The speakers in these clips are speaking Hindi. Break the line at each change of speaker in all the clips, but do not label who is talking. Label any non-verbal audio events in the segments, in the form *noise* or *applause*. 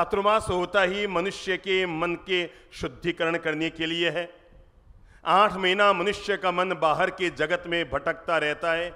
चातुर्मास होता ही मनुष्य के मन के शुद्धिकरण करने के लिए है आठ महीना मनुष्य का मन बाहर के जगत में भटकता रहता है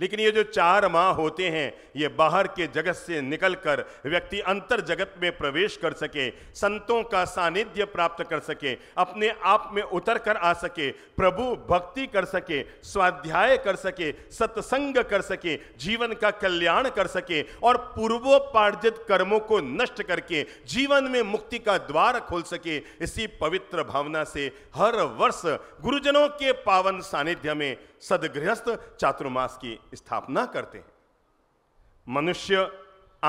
लेकिन ये जो चार माह होते हैं ये बाहर के जगत से निकलकर व्यक्ति अंतर जगत में प्रवेश कर सके संतों का सानिध्य प्राप्त कर सके अपने आप में उतर कर आ सके प्रभु भक्ति कर सके स्वाध्याय कर सके सत्संग कर सके जीवन का कल्याण कर सके और पूर्वोपार्जित कर्मों को नष्ट करके जीवन में मुक्ति का द्वार खोल सके इसी पवित्र भावना से हर वर्ष गुरुजनों के पावन सानिध्य में सदगृहस्थ चातुर्मास की स्थापना करते हैं मनुष्य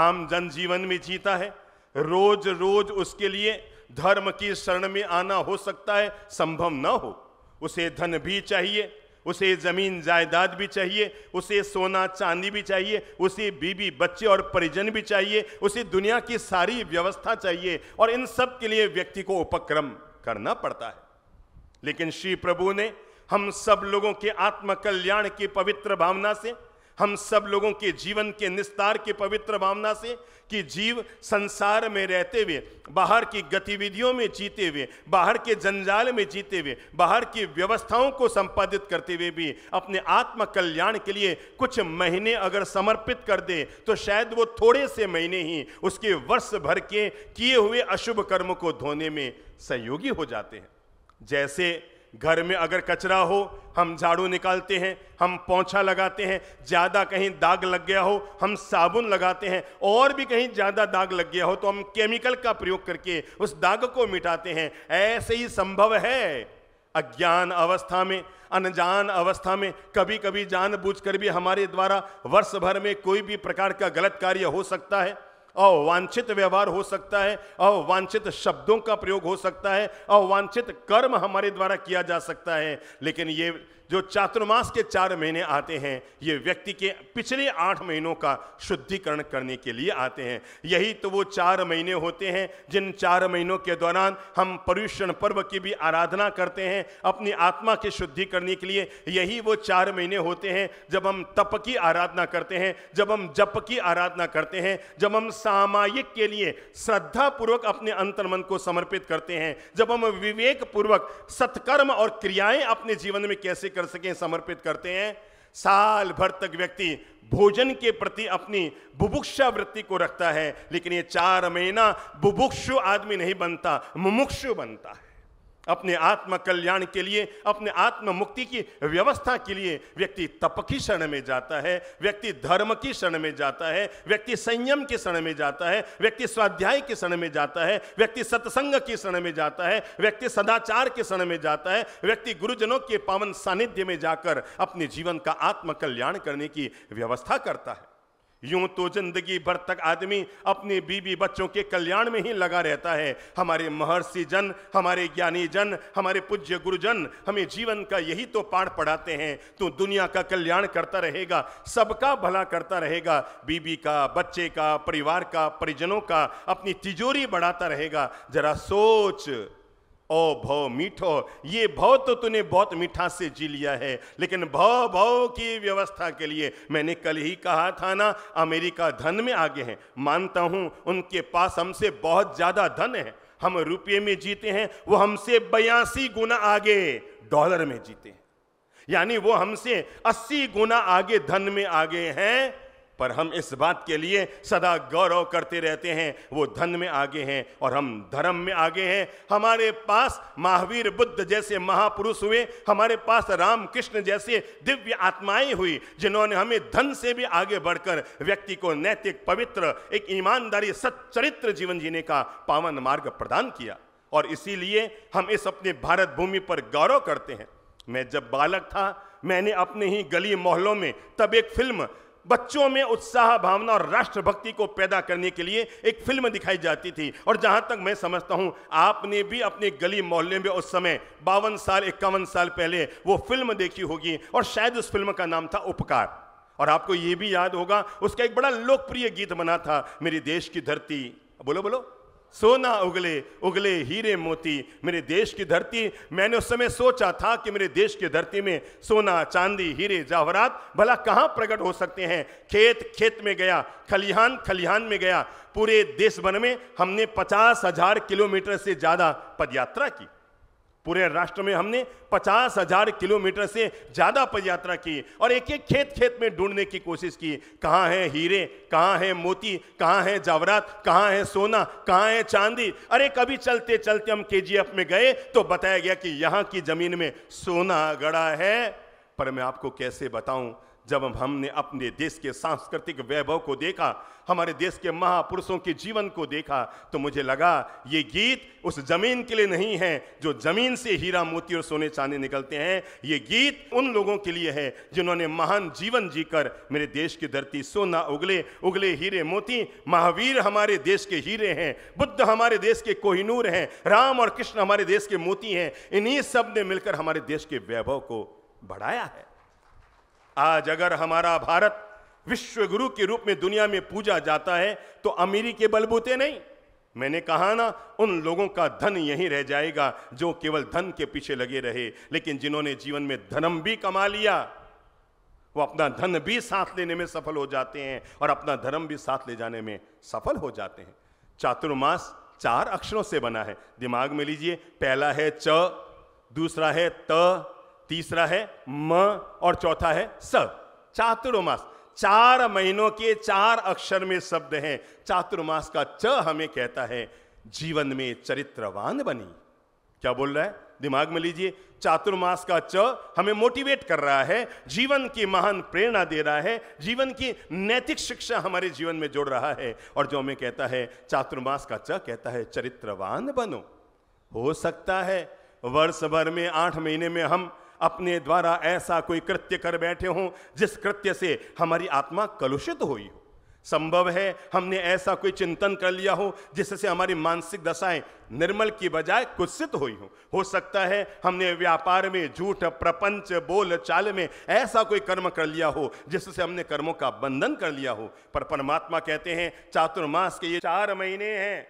आम जनजीवन में जीता है रोज रोज उसके लिए धर्म की शरण में आना हो सकता है संभव ना हो उसे धन भी चाहिए उसे जमीन जायदाद भी चाहिए उसे सोना चांदी भी चाहिए उसे बीबी बच्चे और परिजन भी चाहिए उसे दुनिया की सारी व्यवस्था चाहिए और इन सब के लिए व्यक्ति को उपक्रम करना पड़ता है लेकिन श्री प्रभु ने हम सब लोगों के आत्मकल्याण की पवित्र भावना से हम सब लोगों के जीवन के निस्तार की पवित्र भावना से कि जीव संसार में रहते हुए बाहर की गतिविधियों में जीते हुए बाहर के जंजाल में जीते हुए बाहर की व्यवस्थाओं को संपादित करते हुए भी अपने आत्म कल्याण के लिए कुछ महीने अगर समर्पित कर दे तो शायद वो थोड़े से महीने ही उसके वर्ष भर के किए हुए अशुभ कर्म को धोने में सहयोगी हो जाते हैं जैसे घर में अगर कचरा हो हम झाड़ू निकालते हैं हम पोंछा लगाते हैं ज़्यादा कहीं दाग लग गया हो हम साबुन लगाते हैं और भी कहीं ज़्यादा दाग लग गया हो तो हम केमिकल का प्रयोग करके उस दाग को मिटाते हैं ऐसे ही संभव है अज्ञान अवस्था में अनजान अवस्था में कभी कभी जानबूझकर भी हमारे द्वारा वर्ष भर में कोई भी प्रकार का गलत कार्य हो सकता है अवांछित व्यवहार हो सकता है अवांछित शब्दों का प्रयोग हो सकता है अवांछित कर्म हमारे द्वारा किया जा सकता है लेकिन ये जो चातुर्मास के चार महीने आते हैं ये व्यक्ति के पिछले आठ महीनों का शुद्धिकरण करने के लिए आते हैं यही तो वो चार महीने होते हैं जिन चार महीनों के दौरान हम पर्युषण पर्व की भी आराधना करते हैं अपनी आत्मा की शुद्धि करने के लिए यही वो चार महीने होते हैं जब हम तप की आराधना करते हैं जब हम जप की आराधना करते हैं जब हम सामायिक के लिए श्रद्धापूर्वक अपने अंतर्मन को समर्पित करते हैं जब हम विवेक पूर्वक सत्कर्म और क्रियाएं अपने जीवन में कैसे कर कर सके समर्पित करते हैं साल भर तक व्यक्ति भोजन के प्रति अपनी बुभुक्षा वृत्ति को रखता है लेकिन ये चार महीना बुभुक्षु आदमी नहीं बनता मुमुक्षु बनता है अपने आत्म कल्याण के लिए अपने आत्म मुक्ति की व्यवस्था के लिए व्यक्ति तप की शरण में जाता है व्यक्ति धर्म की शरण में जाता है व्यक्ति संयम की शरण में जाता है व्यक्ति स्वाध्याय की शरण में जाता है व्यक्ति सत्संग की शरण में जाता है व्यक्ति सदाचार के शरण में जाता है व्यक्ति गुरुजनों के पावन सानिध्य में जाकर अपने जीवन का आत्म कल्याण करने की व्यवस्था करता है यूं तो जिंदगी भर तक आदमी अपने बीबी बच्चों के कल्याण में ही लगा रहता है हमारे महर्षि जन हमारे ज्ञानी जन हमारे पूज्य गुरुजन हमें जीवन का यही तो पाठ पढ़ाते हैं तू दुनिया का कल्याण करता रहेगा सबका भला करता रहेगा बीबी का बच्चे का परिवार का परिजनों का अपनी तिजोरी बढ़ाता रहेगा जरा सोच ओ भव मीठो ये भव तो तूने बहुत मीठा से जी लिया है लेकिन भव भव की व्यवस्था के लिए मैंने कल ही कहा था ना अमेरिका धन में आगे हैं मानता हूँ उनके पास हमसे बहुत ज़्यादा धन है हम रुपये में जीते हैं वो हमसे बयासी गुना आगे डॉलर में जीते हैं यानी वो हमसे अस्सी गुना आगे धन में आगे हैं पर हम इस बात के लिए सदा गौरव करते रहते हैं वो धन में आगे हैं और हम धर्म में आगे हैं हमारे पास महावीर बुद्ध जैसे महापुरुष हुए हमारे पास कृष्ण जैसे दिव्य आत्माएं हुई जिन्होंने हमें धन से भी आगे बढ़कर व्यक्ति को नैतिक पवित्र एक ईमानदारी सच्चरित्र जीवन जीने का पावन मार्ग प्रदान किया और इसीलिए हम इस अपने भारत भूमि पर गौरव करते हैं मैं जब बालक था मैंने अपने ही गली मोहल्लों में तब एक फिल्म बच्चों में उत्साह भावना और राष्ट्रभक्ति को पैदा करने के लिए एक फिल्म दिखाई जाती थी और जहां तक मैं समझता हूं आपने भी अपने गली मोहल्ले में उस समय बावन साल इक्यावन साल पहले वो फिल्म देखी होगी और शायद उस फिल्म का नाम था उपकार और आपको यह भी याद होगा उसका एक बड़ा लोकप्रिय गीत बना था मेरी देश की धरती बोलो बोलो सोना उगले उगले हीरे मोती मेरे देश की धरती मैंने उस समय सोचा था कि मेरे देश की धरती में सोना चांदी हीरे जावरात भला कहाँ प्रकट हो सकते हैं खेत खेत में गया खलिहान खलिहान में गया पूरे देश भर में हमने पचास हजार किलोमीटर से ज़्यादा पदयात्रा की पूरे राष्ट्र में हमने पचास हजार किलोमीटर से ज़्यादा पदयात्रा की और एक एक खेत खेत में ढूंढने की कोशिश की कहाँ है हीरे कहाँ है मोती कहाँ है जावरात कहाँ है सोना कहाँ है चांदी अरे कभी चलते चलते हम के में गए तो बताया गया कि यहाँ की ज़मीन में सोना गड़ा है पर मैं आपको कैसे बताऊं जब हमने अपने देश के सांस्कृतिक वैभव को देखा हमारे देश के महापुरुषों के जीवन को देखा तो मुझे लगा ये गीत उस जमीन के लिए नहीं है जो जमीन से हीरा मोती और सोने चांदी निकलते हैं ये गीत उन लोगों के लिए है जिन्होंने महान जीवन जीकर मेरे देश की धरती सोना उगले उगले हीरे मोती महावीर हमारे देश के हीरे हैं बुद्ध हमारे देश के कोहिनूर हैं राम और कृष्ण हमारे देश के मोती हैं इन्हीं सब ने मिलकर हमारे देश के वैभव को बढ़ाया है आज अगर हमारा भारत विश्व गुरु के रूप में दुनिया में पूजा जाता है तो अमीरी के बलबूते नहीं मैंने कहा ना उन लोगों का धन यहीं रह जाएगा जो केवल धन के पीछे लगे रहे लेकिन जिन्होंने जीवन में धनम भी कमा लिया वो अपना धन भी साथ लेने में सफल हो जाते हैं और अपना धर्म भी साथ ले जाने में सफल हो जाते हैं चातुर्मास चार अक्षरों से बना है दिमाग में लीजिए पहला है च दूसरा है त तीसरा है म और चौथा है स चातुर्मास चार महीनों के चार अक्षर में शब्द हैं चातुर्मास का च हमें कहता है जीवन में चरित्रवान बनी क्या बोल रहा है दिमाग में लीजिए चातुर्मास का च हमें मोटिवेट कर रहा है जीवन की महान प्रेरणा दे रहा है जीवन की नैतिक शिक्षा हमारे जीवन में जोड़ रहा है और जो हमें कहता है चातुर्मास का च कहता है चरित्रवान बनो हो सकता है वर्ष भर में आठ महीने में हम अपने द्वारा ऐसा कोई कृत्य कर बैठे हों जिस कृत्य से हमारी आत्मा कलुषित हुई हो संभव है हमने ऐसा कोई चिंतन कर लिया हो जिससे हमारी मानसिक दशाएं निर्मल की बजाय कुत्सित हुई हो हो सकता है हमने व्यापार में झूठ प्रपंच बोल चाल में ऐसा कोई कर्म कर लिया हो जिससे हमने कर्मों का बंधन कर लिया हो पर परमात्मा कहते हैं चातुर्मास के ये चार महीने हैं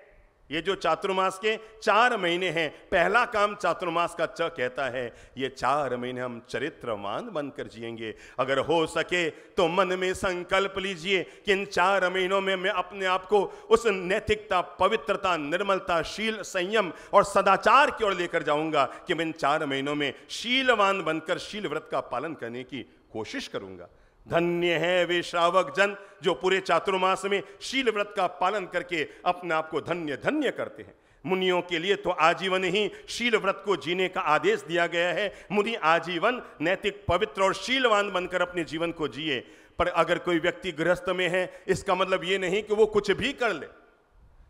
ये जो चातुर्मास के चार महीने हैं पहला काम चातुर्मास का च कहता है ये चार महीने हम चरित्रवान बनकर जिएंगे अगर हो सके तो मन में संकल्प लीजिए कि इन चार महीनों में मैं अपने आप को उस नैतिकता पवित्रता निर्मलता शील संयम और सदाचार की ओर लेकर जाऊंगा कि मैं इन चार महीनों में शीलवान बनकर शील व्रत का पालन करने की कोशिश करूंगा धन्य है वे श्रावक जन जो पूरे चातुर्मास में शील व्रत का पालन करके अपने आप को धन्य धन्य करते हैं मुनियों के लिए तो आजीवन ही शील व्रत को जीने का आदेश दिया गया है मुनि आजीवन नैतिक पवित्र और शीलवान बनकर अपने जीवन को जिए पर अगर कोई व्यक्ति गृहस्थ में है इसका मतलब ये नहीं कि वो कुछ भी कर ले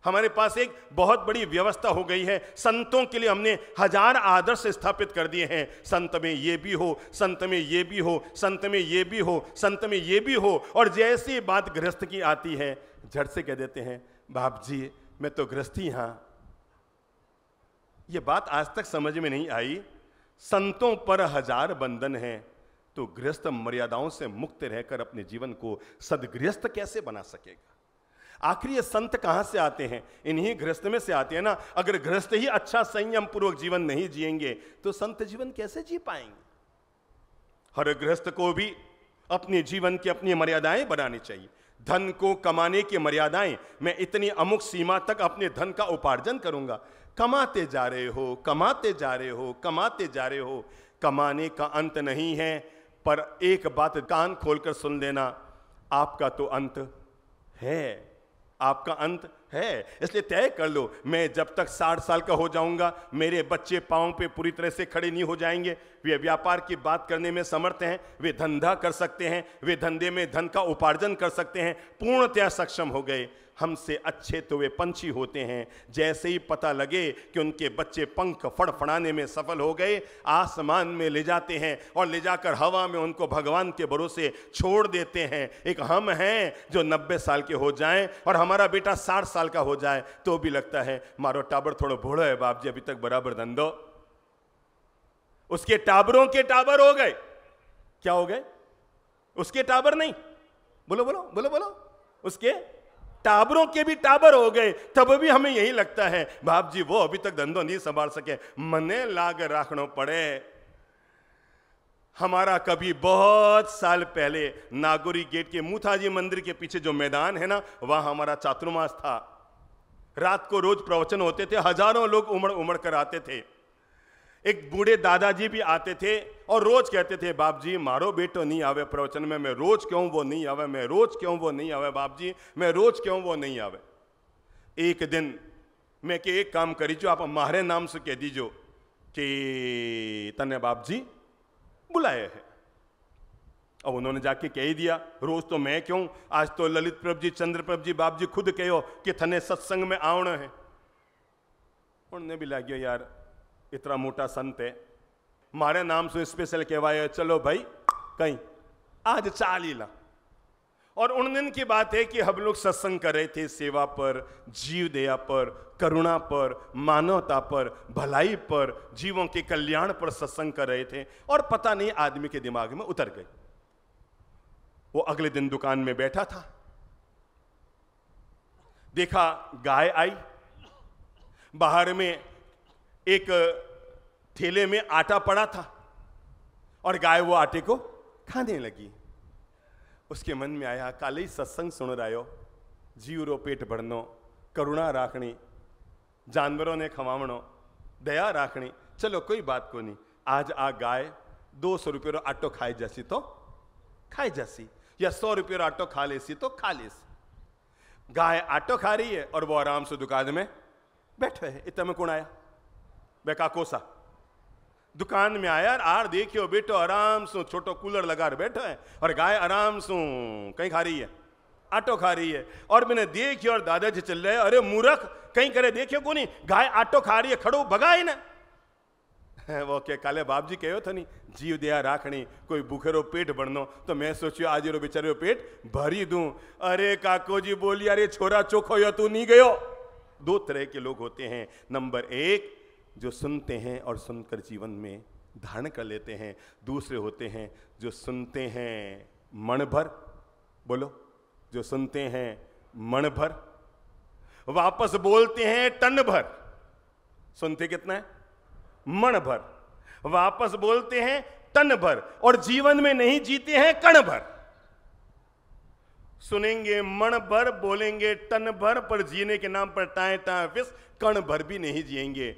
हमारे पास एक बहुत बड़ी व्यवस्था हो गई है संतों के लिए हमने हजार आदर्श स्थापित कर दिए हैं संत में ये भी हो संत में ये भी हो संत में ये भी हो संत में ये भी हो और जैसी बात गृहस्थ की आती है झट से कह देते हैं बाप जी मैं तो गृहस्थी हाँ ये बात आज तक समझ में नहीं आई संतों पर हजार बंधन हैं तो गृहस्थ मर्यादाओं से मुक्त रहकर अपने जीवन को सदगृहस्थ कैसे बना सकेगा आखिर ये संत कहाँ से आते हैं इन्हीं गृहस्थ में से आते हैं ना अगर गृहस्थ ही अच्छा संयम पूर्वक जीवन नहीं जिएंगे तो संत जीवन कैसे जी पाएंगे हर गृहस्थ को भी अपने जीवन की अपनी मर्यादाएं बनानी चाहिए धन को कमाने की मर्यादाएं मैं इतनी अमुक सीमा तक अपने धन का उपार्जन करूंगा कमाते जा रहे हो कमाते जा रहे हो कमाते जा रहे हो कमाने का अंत नहीं है पर एक बात कान खोलकर सुन लेना आपका तो अंत है आपका अंत है इसलिए तय कर लो मैं जब तक साठ साल का हो जाऊंगा मेरे बच्चे पाँव पे पूरी तरह से खड़े नहीं हो जाएंगे वे व्यापार की बात करने में समर्थ हैं वे धंधा कर सकते हैं वे धंधे में धन का उपार्जन कर सकते हैं पूर्णतया सक्षम हो गए हमसे अच्छे तो वे पंछी होते हैं जैसे ही पता लगे कि उनके बच्चे पंख फड़फड़ाने में सफल हो गए आसमान में ले जाते हैं और ले जाकर हवा में उनको भगवान के भरोसे छोड़ देते हैं एक हम हैं जो नब्बे साल के हो जाएं और हमारा बेटा साठ साल का हो जाए तो भी लगता है मारो टाबर थोड़ा भोड़ा है बाप जी अभी तक बराबर धंधो उसके टाबरों के टाबर हो गए क्या हो गए उसके टाबर नहीं बोलो बोलो बोलो बोलो उसके टाबरों के भी टाबर हो गए तब भी हमें यही लगता है बाप जी वो अभी तक धंधो नहीं संभाल सके मने लाग राखनो पड़े हमारा कभी बहुत साल पहले नागोरी गेट के मुथाजी मंदिर के पीछे जो मैदान है ना वहां हमारा चातुर्मास था रात को रोज प्रवचन होते थे हजारों लोग उमड़ उमड़ कर आते थे एक बूढ़े दादाजी भी आते थे और रोज कहते थे बाप जी मारो बेटो नहीं आवे प्रवचन में मैं रोज क्यों वो नहीं आवे मैं रोज क्यों वो नहीं आवे बाप जी मैं रोज क्यों वो नहीं आवे एक दिन मैं के एक काम करीजो आप मारे नाम से कह दीजो कि तने बाप जी बुलाए हैं अब उन्होंने जाके कह ही दिया रोज तो मैं क्यों आज तो ललित प्रभ जी चंद्र प्रभ जी बाप जी खुद कहो कि थने सत्संग में आवण है उनने भी लागो यार इतना मोटा संत है मारे नाम से स्पेशल कहवाए चलो भाई कहीं आज ही ला और उन दिन की बात है कि हम लोग सत्संग कर रहे थे सेवा पर जीव दया पर करुणा पर मानवता पर भलाई पर जीवों के कल्याण पर सत्संग कर रहे थे और पता नहीं आदमी के दिमाग में उतर गई वो अगले दिन दुकान में बैठा था देखा गाय आई बाहर में एक थैले में आटा पड़ा था और गाय वो आटे को खाने लगी उसके मन में आया काले सत्संग सुन रहा जीवरो पेट भरनो करुणा राखनी जानवरों ने खवावणो दया राखनी चलो कोई बात को नहीं आज आ गाय दो सौ रुपये आटो खाए जासी तो खाए जासी या सौ रुपये आटो खा लेसी तो खा लेसी गाय आटो खा रही है और वो आराम से दुकान में बैठे है इतना में कौन आया बेकाकोसा दुकान में आया आर देखियो बेटो आराम से छोटो कूलर लगा बैठो है और गाय आराम से कहीं खा रही है आटो खा रही है और मैंने देखी और दादाजी चल रहे अरे मूर्ख कहीं करे देखियो को नहीं गाय आटो खा रही है खड़ो भगा ही ना *laughs* वो के काले बाप जी कहो था नहीं जीव दया राखनी कोई बुखेरो पेट भरनो तो मैं सोचियो आज रो बेचारे पेट भरी दू अरे काको जी बोली अरे छोरा चोखो यो तू नहीं गयो दो तरह के लोग होते हैं नंबर एक जो सुनते हैं और सुनकर जीवन में धारण कर लेते हैं दूसरे होते हैं जो सुनते हैं मन भर बोलो जो सुनते हैं मन भर वापस बोलते हैं टन भर सुनते कितना है मन भर वापस बोलते हैं टन भर और जीवन में नहीं जीते हैं कण भर सुनेंगे मन भर बोलेंगे टन भर पर जीने के नाम पर टाए टाए फिस कण भर भी नहीं जिएंगे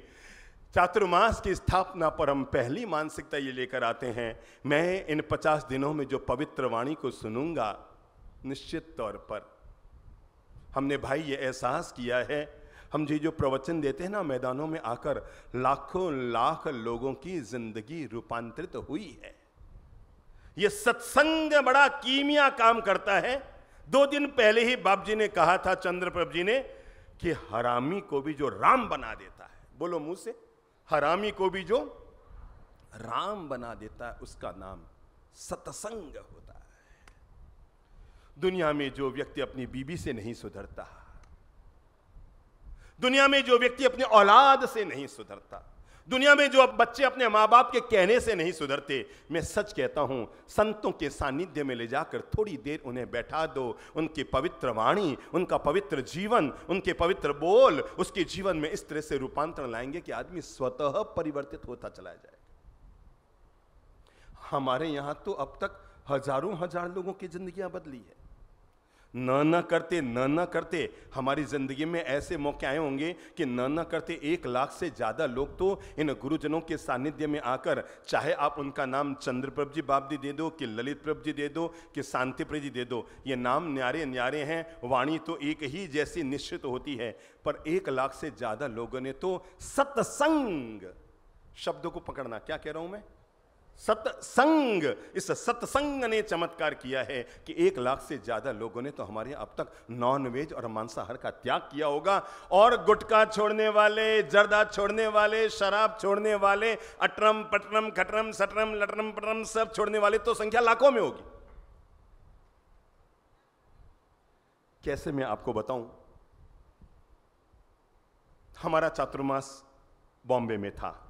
चातुर्मास की स्थापना पर हम पहली मानसिकता ये लेकर आते हैं मैं इन पचास दिनों में जो पवित्र वाणी को सुनूंगा निश्चित तौर पर हमने भाई ये एहसास किया है हम जी जो प्रवचन देते हैं ना मैदानों में आकर लाखों लाख लोगों की जिंदगी रूपांतरित हुई है यह सत्संग बड़ा कीमिया काम करता है दो दिन पहले ही बाप जी ने कहा था चंद्रप्रभ जी ने कि हरामी को भी जो राम बना देता है बोलो मुंह से हरामी को भी जो राम बना देता है उसका नाम सतसंग होता है दुनिया में जो व्यक्ति अपनी बीबी से नहीं सुधरता दुनिया में जो व्यक्ति अपनी औलाद से नहीं सुधरता दुनिया में जो अब बच्चे अपने माँ बाप के कहने से नहीं सुधरते मैं सच कहता हूँ संतों के सानिध्य में ले जाकर थोड़ी देर उन्हें बैठा दो उनकी पवित्र वाणी उनका पवित्र जीवन उनके पवित्र बोल उसके जीवन में इस तरह से रूपांतरण लाएंगे कि आदमी स्वतः परिवर्तित होता चला जाएगा हमारे यहाँ तो अब तक हजारों हजार लोगों की जिंदगियां बदली है न न करते न न करते हमारी ज़िंदगी में ऐसे मौके आए होंगे कि न न करते एक लाख से ज़्यादा लोग तो इन गुरुजनों के सानिध्य में आकर चाहे आप उनका नाम चंद्रप्रभ जी जी दे दो कि ललित प्रभ जी दे दो कि प्रभ जी दे दो ये नाम न्यारे न्यारे हैं वाणी तो एक ही जैसी निश्चित होती है पर एक लाख से ज़्यादा लोगों ने तो सत्संग शब्द को पकड़ना क्या कह रहा हूँ मैं सत्संग इस सत्संग ने चमत्कार किया है कि एक लाख से ज़्यादा लोगों ने तो हमारे अब तक नॉनवेज और मांसाहार का त्याग किया होगा और गुटखा छोड़ने वाले जर्दा छोड़ने वाले शराब छोड़ने वाले अटरम पटरम खटरम सटरम लटरम पटरम सब छोड़ने वाले तो संख्या लाखों में होगी कैसे मैं आपको बताऊं हमारा चातुर्मास बॉम्बे में था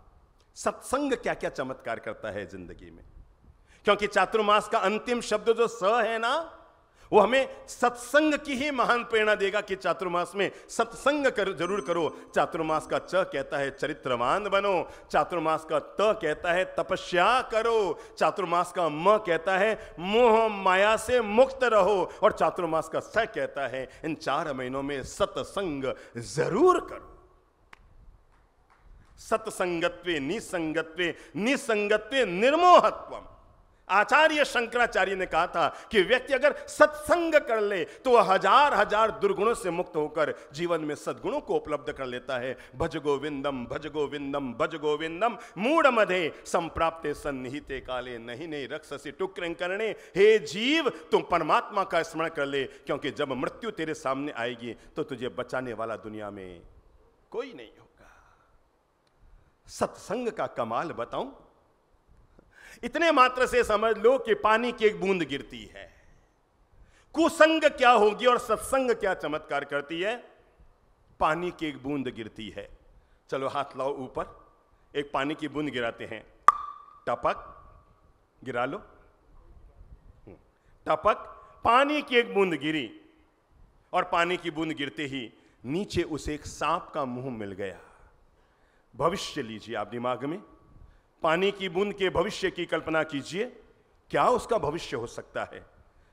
सत्संग क्या क्या चमत्कार करता है जिंदगी में क्योंकि चातुर्मास का अंतिम शब्द जो स है ना वो हमें सत्संग की ही महान प्रेरणा देगा कि चातुर्मास में सत्संग कर जरूर करो चातुर्मास का च कहता है चरित्रवान बनो चातुर्मास का त कहता है तपस्या करो चातुर्मास का म कहता है मोह माया से मुक्त रहो और चातुर्मास का स कहता है इन चार महीनों में सत्संग जरूर करो सत्संगत्व निसंगत्व निसंगत्व निर्मोहत्व आचार्य शंकराचार्य ने कहा था कि व्यक्ति अगर सत्संग कर ले तो वह हजार हजार दुर्गुणों से मुक्त होकर जीवन में सद्गुणों को उपलब्ध कर लेता है भज गोविंदम भज गोविंदम भज गोविंदम मूड मधे संप्राप्ते सन्निहिते काले नहीं नहीं से टुकरंग करने हे जीव तुम परमात्मा का स्मरण कर ले क्योंकि जब मृत्यु तेरे सामने आएगी तो तुझे बचाने वाला दुनिया में कोई नहीं हो सत्संग का कमाल बताऊं इतने मात्र से समझ लो कि पानी की एक बूंद गिरती है कुसंग क्या होगी और सत्संग क्या चमत्कार करती है पानी की एक बूंद गिरती है चलो हाथ लाओ ऊपर एक पानी की बूंद गिराते हैं टपक गिरा लो हम्म। टपक पानी की एक बूंद गिरी और पानी की बूंद गिरते ही नीचे उसे एक सांप का मुंह मिल गया भविष्य लीजिए आप दिमाग में पानी की बूंद के भविष्य की कल्पना कीजिए क्या उसका भविष्य हो सकता है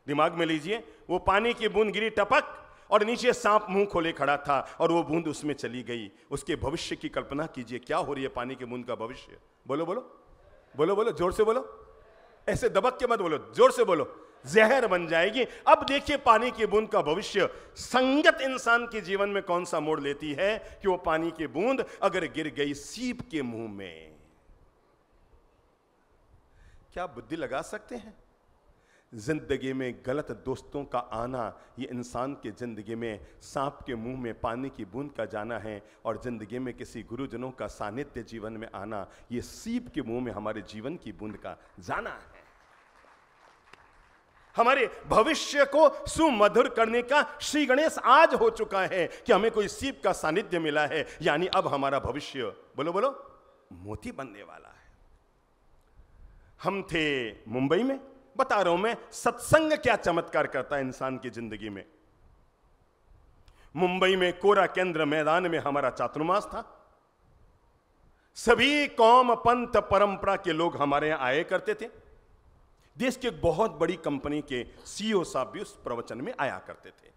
दिमाग में लीजिए वो पानी की बूंद गिरी टपक और नीचे सांप मुंह खोले खड़ा था और वो बूंद उसमें चली गई उसके भविष्य की कल्पना कीजिए क्या हो रही है पानी की बूंद का भविष्य बोलो बोलो बोलो बोलो जोर से बोलो ऐसे दबक के मत बोलो जोर से बोलो जहर बन जाएगी अब देखिए पानी की बूंद का भविष्य संगत इंसान के जीवन में कौन सा मोड़ लेती है कि वो पानी की बूंद अगर गिर गई सीप के मुंह में क्या बुद्धि लगा सकते हैं जिंदगी में गलत दोस्तों का आना ये इंसान के ज़िंदगी में सांप के मुंह में पानी की बूंद का जाना है और ज़िंदगी में किसी गुरुजनों का सानिध्य जीवन में आना ये सीप के मुंह में हमारे जीवन की बूंद का जाना है हमारे भविष्य को सुमधुर करने का श्री गणेश आज हो चुका है कि हमें कोई सीप का सानिध्य मिला है यानी अब हमारा भविष्य बोलो बोलो मोती बनने वाला है हम थे मुंबई में बता रहा हूं मैं सत्संग क्या चमत्कार करता है इंसान की जिंदगी में मुंबई में कोरा केंद्र मैदान में हमारा चातुर्मास था सभी कौम पंथ परंपरा के लोग हमारे यहां आए करते थे देश के एक बहुत बड़ी कंपनी के सीईओ e साहब भी उस प्रवचन में आया करते थे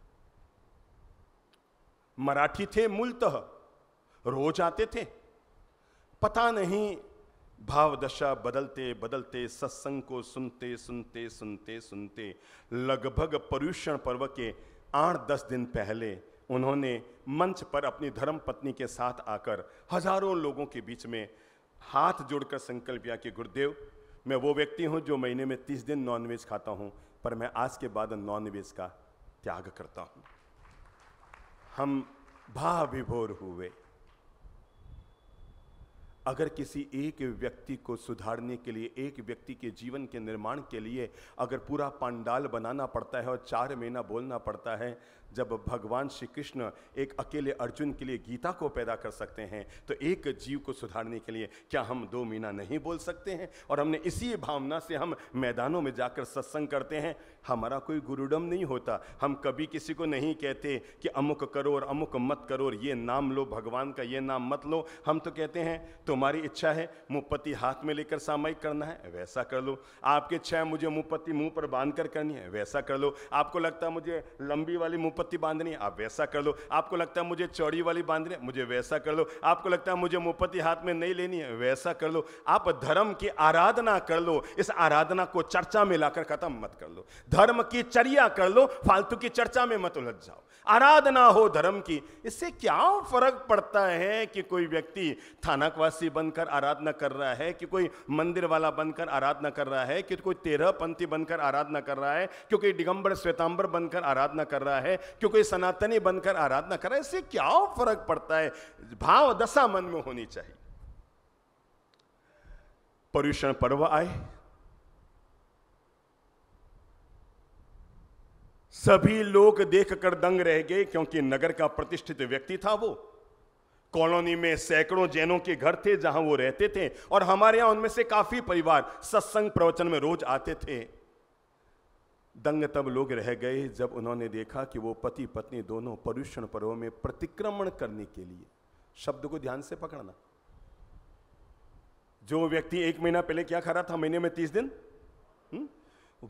मराठी थे मूलतः रोज आते थे पता नहीं भावदशा बदलते बदलते सत्संग को सुनते सुनते सुनते सुनते लगभग पर्यूषण पर्व के आठ दस दिन पहले उन्होंने मंच पर अपनी धर्म पत्नी के साथ आकर हजारों लोगों के बीच में हाथ जोड़कर संकल्प किया कि गुरुदेव मैं वो व्यक्ति हूँ जो महीने में तीस दिन नॉनवेज खाता हूँ पर मैं आज के बाद नॉनवेज का त्याग करता हूँ हम भा विभोर हुए अगर किसी एक व्यक्ति को सुधारने के लिए एक व्यक्ति के जीवन के निर्माण के लिए अगर पूरा पंडाल बनाना पड़ता है और चार महीना बोलना पड़ता है जब भगवान श्री कृष्ण एक अकेले अर्जुन के लिए गीता को पैदा कर सकते हैं तो एक जीव को सुधारने के लिए क्या हम दो मीना नहीं बोल सकते हैं और हमने इसी भावना से हम मैदानों में जाकर सत्संग करते हैं हमारा कोई गुरुडम नहीं होता हम कभी किसी को नहीं कहते कि अमुक करो और अमुक मत करो और ये नाम लो भगवान का ये नाम मत लो हम तो कहते हैं तुम्हारी इच्छा है मुपत्ति हाथ में लेकर सामयिक करना है वैसा कर लो आपकी इच्छा है मुझे मुपत्ति मुंह पर बांध कर करनी है वैसा कर लो आपको लगता है मुझे लंबी वाली मुपत्ति पत्ती बांधनी है आप वैसा कर लो आपको लगता है मुझे चौड़ी वाली बांधनी है मुझे वैसा कर लो आपको लगता है मुझे मोमपत्ती हाथ में नहीं लेनी है वैसा कर लो आप धर्म की आराधना कर लो इस आराधना को चर्चा में लाकर खत्म मत कर लो धर्म की चर्या कर लो फालतू की चर्चा में मत उलझ जाओ आराधना हो धर्म की इससे क्या फर्क पड़ता है कि कोई व्यक्ति थानकवासी बनकर आराधना कर रहा है कि कोई मंदिर वाला बनकर आराधना कर रहा है कि कोई तेरह पंथी बनकर आराधना कर रहा है क्योंकि दिगंबर श्वेतांबर बनकर आराधना कर रहा है क्योंकि सनातनी बनकर आराधना करा इससे क्या फर्क पड़ता है भाव दशा मन में होनी चाहिए पर्यूषण पर्व आए सभी लोग देखकर दंग रह गए क्योंकि नगर का प्रतिष्ठित व्यक्ति था वो कॉलोनी में सैकड़ों जैनों के घर थे जहां वो रहते थे और हमारे यहां उनमें से काफी परिवार सत्संग प्रवचन में रोज आते थे दंग तब लोग रह गए जब उन्होंने देखा कि वो पति पत्नी दोनों पर्यूषण पर्व में प्रतिक्रमण करने के लिए शब्द को ध्यान से पकड़ना जो व्यक्ति एक महीना पहले क्या खा रहा था महीने में तीस दिन हुँ? हम्म?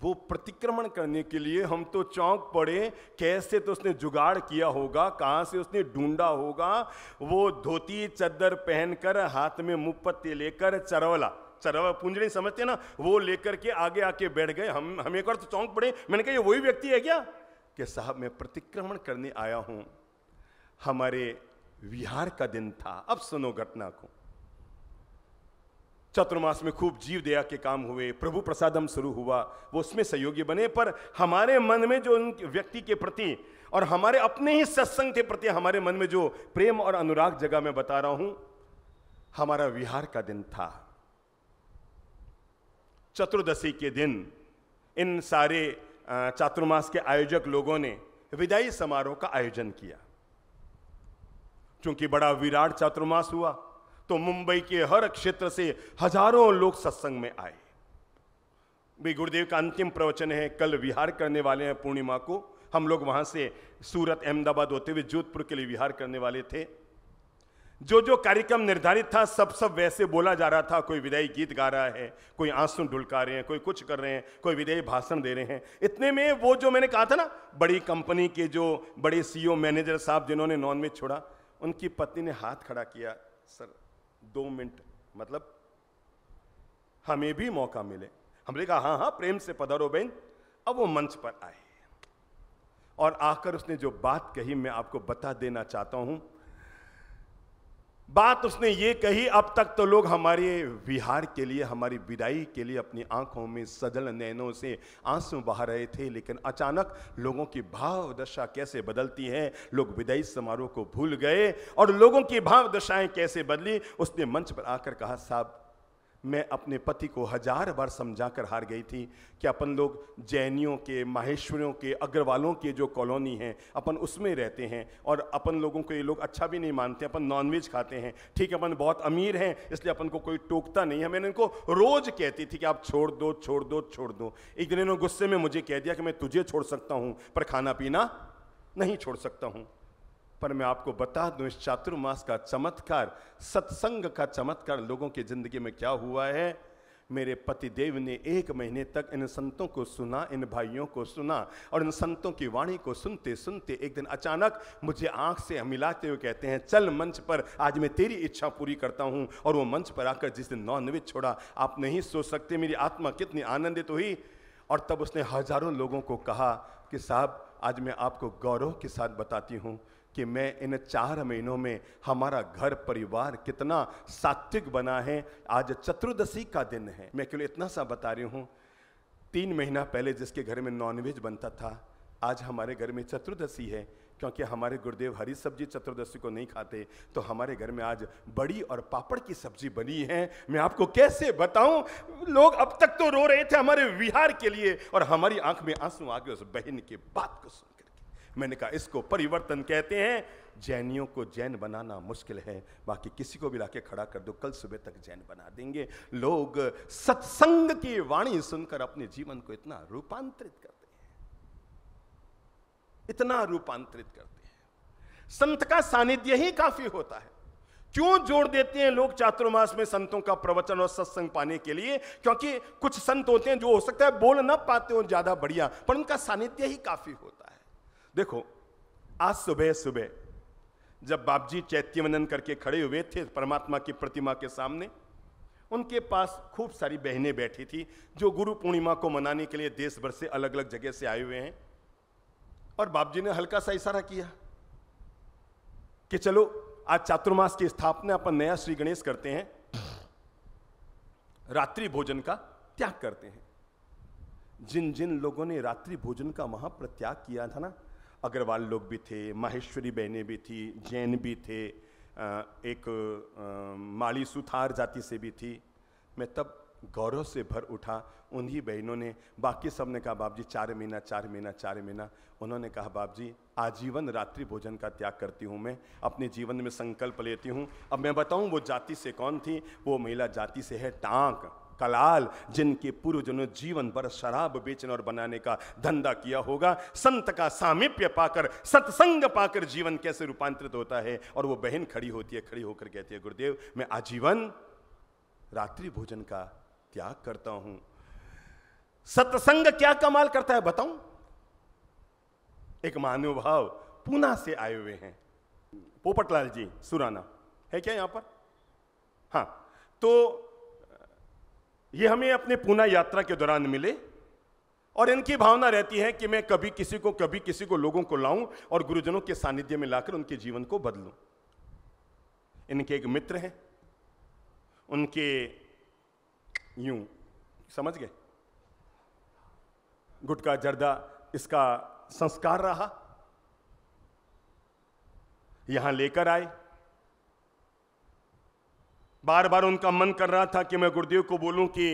वो प्रतिक्रमण करने के लिए हम तो चौंक पड़े कैसे तो उसने जुगाड़ किया होगा कहाँ से उसने ढूंढा होगा वो धोती चद्दर पहनकर हाथ में मुपत्ती लेकर चरवला चरवा पूंजड़ी समझते ना वो लेकर के आगे आके बैठ गए हम हम एक और तो चौंक पड़े मैंने कहा ये वही व्यक्ति है क्या कि साहब मैं प्रतिक्रमण करने आया हूं हमारे विहार का दिन था अब सुनो घटना को चतुर्मास में खूब जीव दया के काम हुए प्रभु प्रसादम शुरू हुआ वो उसमें सहयोगी बने पर हमारे मन में जो उन व्यक्ति के प्रति और हमारे अपने ही सत्संग के प्रति हमारे मन में जो प्रेम और अनुराग जगह मैं बता रहा हूं हमारा विहार का दिन था चतुर्दशी के दिन इन सारे चातुर्मास के आयोजक लोगों ने विदाई समारोह का आयोजन किया क्योंकि बड़ा विराट चातुर्मास हुआ तो मुंबई के हर क्षेत्र से हजारों लोग सत्संग में आए भी गुरुदेव का अंतिम प्रवचन है कल विहार करने वाले हैं पूर्णिमा को हम लोग वहां से सूरत अहमदाबाद होते हुए जोधपुर के लिए विहार करने वाले थे जो जो कार्यक्रम निर्धारित था सब सब वैसे बोला जा रहा था कोई विदाई गीत गा रहा है कोई आंसू ढुलका रहे हैं कोई कुछ कर रहे हैं कोई विदाई भाषण दे रहे हैं इतने में वो जो मैंने कहा था ना बड़ी कंपनी के जो बड़े सीईओ e मैनेजर साहब जिन्होंने नॉनवेज छोड़ा उनकी पत्नी ने हाथ खड़ा किया सर दो मिनट मतलब हमें भी मौका मिले हमने कहा हाँ हाँ प्रेम से पधारो बहन अब वो मंच पर आए और आकर उसने जो बात कही मैं आपको बता देना चाहता हूँ बात उसने ये कही अब तक तो लोग हमारे विहार के लिए हमारी विदाई के लिए अपनी आंखों में सजल नैनों से आंसू बहा रहे थे लेकिन अचानक लोगों की भाव दशा कैसे बदलती है लोग विदाई समारोह को भूल गए और लोगों की भाव दशाएं कैसे बदली उसने मंच पर आकर कहा साहब मैं अपने पति को हजार बार समझा कर हार गई थी कि अपन लोग जैनियों के माहेश्वरियों के अग्रवालों के जो कॉलोनी हैं अपन उसमें रहते हैं और अपन लोगों को ये लोग अच्छा भी नहीं मानते अपन नॉनवेज खाते हैं ठीक है अपन बहुत अमीर हैं इसलिए अपन को कोई टोकता नहीं है मैंने इनको रोज़ कहती थी कि आप छोड़ दो छोड़ दो छोड़ दो एक दिन इन्होंने गुस्से में मुझे कह दिया कि मैं तुझे छोड़ सकता हूँ पर खाना पीना नहीं छोड़ सकता हूँ पर मैं आपको बता दूं इस चातुर्मास का चमत्कार सत्संग का चमत्कार लोगों की ज़िंदगी में क्या हुआ है मेरे पतिदेव ने एक महीने तक इन संतों को सुना इन भाइयों को सुना और इन संतों की वाणी को सुनते सुनते एक दिन अचानक मुझे आंख से मिलाते हुए कहते हैं चल मंच पर आज मैं तेरी इच्छा पूरी करता हूं और वो मंच पर आकर जिस दिन नौनवित छोड़ा आप नहीं सोच सकते मेरी आत्मा कितनी आनंदित हुई और तब उसने हजारों लोगों को कहा कि साहब आज मैं आपको गौरव के साथ बताती हूँ कि मैं इन चार महीनों में हमारा घर परिवार कितना सात्विक बना है आज चतुर्दशी का दिन है मैं केवल इतना सा बता रही हूँ तीन महीना पहले जिसके घर में नॉनवेज बनता था आज हमारे घर में चतुर्दशी है क्योंकि हमारे गुरुदेव हरी सब्जी चतुर्दशी को नहीं खाते तो हमारे घर में आज बड़ी और पापड़ की सब्जी बनी है मैं आपको कैसे बताऊं लोग अब तक तो रो रहे थे हमारे विहार के लिए और हमारी आंख में आंसू आ गए उस बहन के बात को सुन मैंने कहा इसको परिवर्तन कहते हैं जैनियों को जैन बनाना मुश्किल है बाकी किसी को भी लाके खड़ा कर दो कल सुबह तक जैन बना देंगे लोग सत्संग की वाणी सुनकर अपने जीवन को इतना रूपांतरित करते हैं इतना रूपांतरित करते हैं संत का सानिध्य ही काफी होता है क्यों जोड़ देते हैं लोग चातुर्मास में संतों का प्रवचन और सत्संग पाने के लिए क्योंकि कुछ संत होते हैं जो हो सकता है बोल ना पाते हो ज्यादा बढ़िया पर उनका सानिध्य ही काफी होता है देखो आज सुबह सुबह जब बाबजी वंदन करके खड़े हुए थे परमात्मा की प्रतिमा के सामने उनके पास खूब सारी बहनें बैठी थी जो गुरु पूर्णिमा को मनाने के लिए देश भर से अलग अलग जगह से आए हुए हैं और बाबजी ने हल्का सा इशारा किया कि चलो आज चातुर्मास की स्थापना अपन नया श्री गणेश करते हैं रात्रि भोजन का त्याग करते हैं जिन जिन लोगों ने रात्रि भोजन का महाप्रत्याग किया था ना अग्रवाल लोग भी थे माहेश्वरी बहनें भी थी जैन भी थे एक माली सुथार जाति से भी थी मैं तब गौरव से भर उठा उन्हीं बहनों ने बाकी सब ने कहा बाप जी चार महीना चार महीना चार महीना उन्होंने कहा बाप जी आजीवन रात्रि भोजन का त्याग करती हूँ मैं अपने जीवन में संकल्प लेती हूँ अब मैं बताऊँ वो जाति से कौन थी वो महिला जाति से है टाँक कलाल जिनके पूर्वजों ने जीवन भर शराब बेचने और बनाने का धंधा किया होगा संत का सामिप्य पाकर सत्संग पाकर जीवन कैसे रूपांतरित होता है और वो बहन खड़ी होती है खड़ी होकर कहती है गुरुदेव मैं आजीवन रात्रि भोजन का त्याग करता हूं सत्संग क्या कमाल करता है बताऊं एक मानुभाव पूना से आए हुए हैं पोपटलाल जी सुराना है क्या यहां पर हाँ तो ये हमें अपने पूना यात्रा के दौरान मिले और इनकी भावना रहती है कि मैं कभी किसी को कभी किसी को लोगों को लाऊं और गुरुजनों के सानिध्य में लाकर उनके जीवन को बदलूं इनके एक मित्र हैं उनके यूं समझ गए गुटका जर्दा इसका संस्कार रहा यहां लेकर आए बार बार उनका मन कर रहा था कि मैं गुरुदेव को बोलूं कि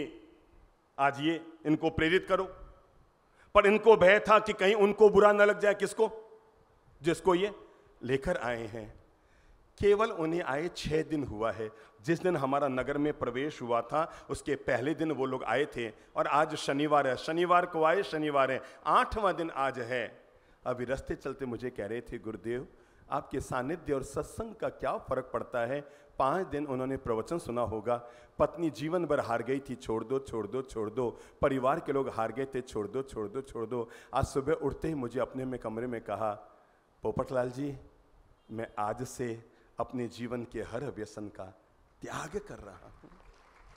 आज ये इनको प्रेरित करो पर इनको भय था कि कहीं उनको बुरा ना लग जाए किसको जिसको ये लेकर आए हैं केवल उन्हें आए छह दिन हुआ है जिस दिन हमारा नगर में प्रवेश हुआ था उसके पहले दिन वो लोग आए थे और आज शनिवार है शनिवार को आए शनिवार है आठवां दिन आज है अभी रास्ते चलते मुझे कह रहे थे गुरुदेव आपके सानिध्य और सत्संग का क्या फर्क पड़ता है पाँच दिन उन्होंने प्रवचन सुना होगा पत्नी जीवन भर हार गई थी छोड़ दो छोड़ दो छोड़ दो परिवार के लोग हार गए थे छोड़ दो छोड़ दो छोड़ दो आज सुबह उठते ही मुझे अपने में कमरे में कहा पोपटलाल जी मैं आज से अपने जीवन के हर व्यसन का त्याग कर रहा हूँ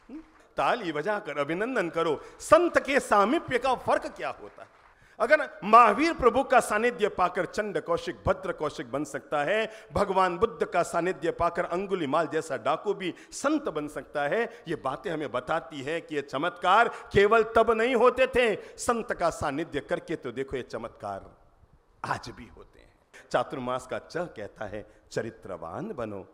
हम्म? ताली बजाकर अभिनंदन करो संत के सामिप्य का फर्क क्या होता है अगर महावीर प्रभु का सानिध्य पाकर चंड कौशिक भद्र कौशिक बन सकता है भगवान बुद्ध का सानिध्य पाकर अंगुलीमाल जैसा डाकू भी संत बन सकता है ये बातें हमें बताती है कि ये चमत्कार केवल तब नहीं होते थे संत का सानिध्य करके तो देखो ये चमत्कार आज भी होते हैं चातुर्मास का च कहता है चरित्रवान बनो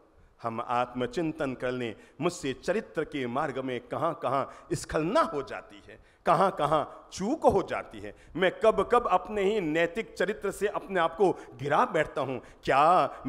हम आत्मचिंतन कर लें मुझसे चरित्र के मार्ग में कहाँ कहाँ स्खलना हो जाती है कहाँ कहाँ चूक हो जाती है मैं कब कब अपने ही नैतिक चरित्र से अपने आप को गिरा बैठता हूँ क्या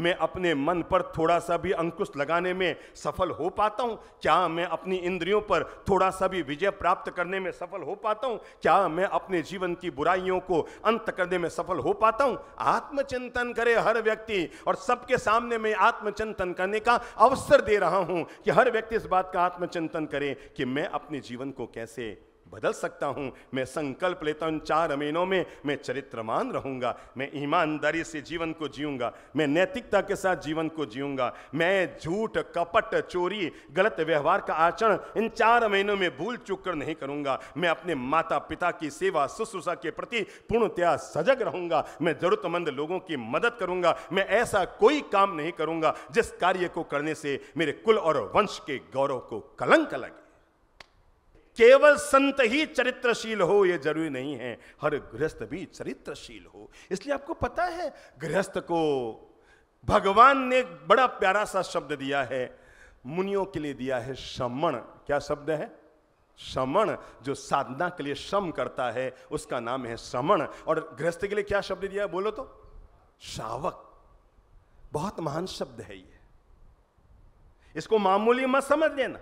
मैं अपने मन पर थोड़ा सा भी अंकुश लगाने में सफल हो पाता हूँ क्या मैं अपनी इंद्रियों पर थोड़ा सा भी विजय प्राप्त करने में सफल हो पाता हूँ क्या मैं अपने जीवन की बुराइयों को अंत करने में सफल हो पाता हूँ आत्मचिंतन करे हर व्यक्ति और सबके सामने मैं आत्मचिंतन करने का अवसर दे रहा हूँ कि हर व्यक्ति इस बात का आत्मचिंतन करे कि मैं अपने जीवन को कैसे बदल सकता हूँ मैं संकल्प लेता हूँ चार महीनों में मैं चरित्रमान रहूँगा मैं ईमानदारी से जीवन को जीऊँगा मैं नैतिकता के साथ जीवन को जीऊँगा मैं झूठ कपट चोरी गलत व्यवहार का आचरण इन चार महीनों में भूल चुक कर नहीं करूँगा मैं अपने माता पिता की सेवा शुश्रूषा के प्रति पूर्णतया सजग रहूँगा मैं ज़रूरतमंद लोगों की मदद करूँगा मैं ऐसा कोई काम नहीं करूँगा जिस कार्य को करने से मेरे कुल और वंश के गौरव को कलंक लगे केवल संत ही चरित्रशील हो यह जरूरी नहीं है हर गृहस्थ भी चरित्रशील हो इसलिए आपको पता है गृहस्थ को भगवान ने बड़ा प्यारा सा शब्द दिया है मुनियों के लिए दिया है श्रमण क्या शब्द है श्रमण जो साधना के लिए श्रम करता है उसका नाम है श्रमण और गृहस्थ के लिए क्या शब्द दिया है बोलो तो श्रावक बहुत महान शब्द है ये इसको मामूली मत समझ लेना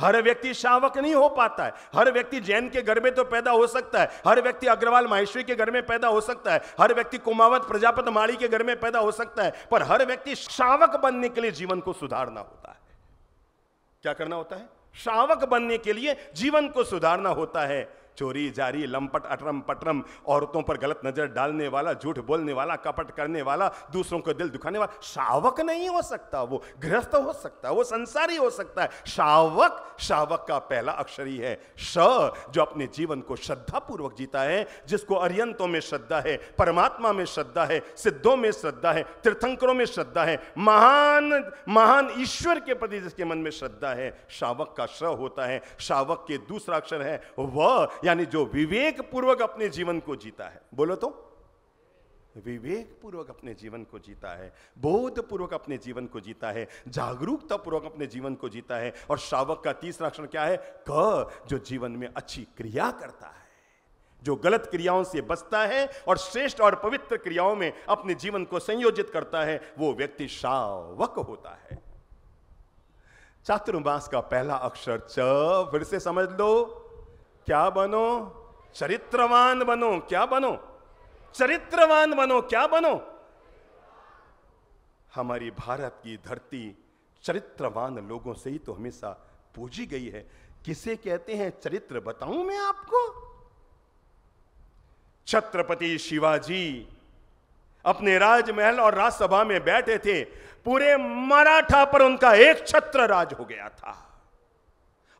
हर व्यक्ति शावक नहीं हो पाता है हर व्यक्ति जैन के घर में तो पैदा हो सकता है हर व्यक्ति अग्रवाल माहेश्वरी के घर में पैदा हो सकता है हर व्यक्ति कुमावत प्रजापत माड़ी के घर में पैदा हो सकता है पर हर व्यक्ति शावक बनने के लिए जीवन को सुधारना होता है क्या करना होता है शावक बनने के लिए जीवन को सुधारना होता है चोरी जारी लंपट अटरम पटरम औरतों पर गलत नज़र डालने वाला झूठ बोलने वाला कपट करने वाला दूसरों को दिल दुखाने वाला शावक नहीं हो सकता वो गृहस्थ हो सकता है वो संसारी हो सकता है शावक शावक का पहला अक्षर ही है श जो अपने जीवन को श्रद्धापूर्वक जीता है जिसको अरियंतों में श्रद्धा है परमात्मा में श्रद्धा है सिद्धों में श्रद्धा है तीर्थंकरों में श्रद्धा है महान महान ईश्वर के प्रति जिसके मन में श्रद्धा है शावक का श होता है शावक के दूसरा अक्षर है वह यानी जो विवेक पूर्वक अपने जीवन को जीता है बोलो तो विवेक पूर्वक अपने जीवन को जीता है बोध पूर्वक अपने जीवन को जीता है जागरूकता पूर्वक अपने जीवन को जीता है और श्रावक का तीसरा क्षण क्या है क जो जीवन में अच्छी क्रिया करता है जो गलत क्रियाओं से बचता है और श्रेष्ठ और पवित्र क्रियाओं में अपने जीवन को संयोजित करता है वो व्यक्ति श्रावक होता है चातुर्मास का पहला अक्षर च फिर से समझ लो क्या बनो चरित्रवान बनो क्या बनो चरित्रवान बनो क्या बनो हमारी भारत की धरती चरित्रवान लोगों से ही तो हमेशा पूजी गई है किसे कहते हैं चरित्र बताऊं मैं आपको छत्रपति शिवाजी अपने राजमहल और राजसभा में बैठे थे पूरे मराठा पर उनका एक छत्र राज हो गया था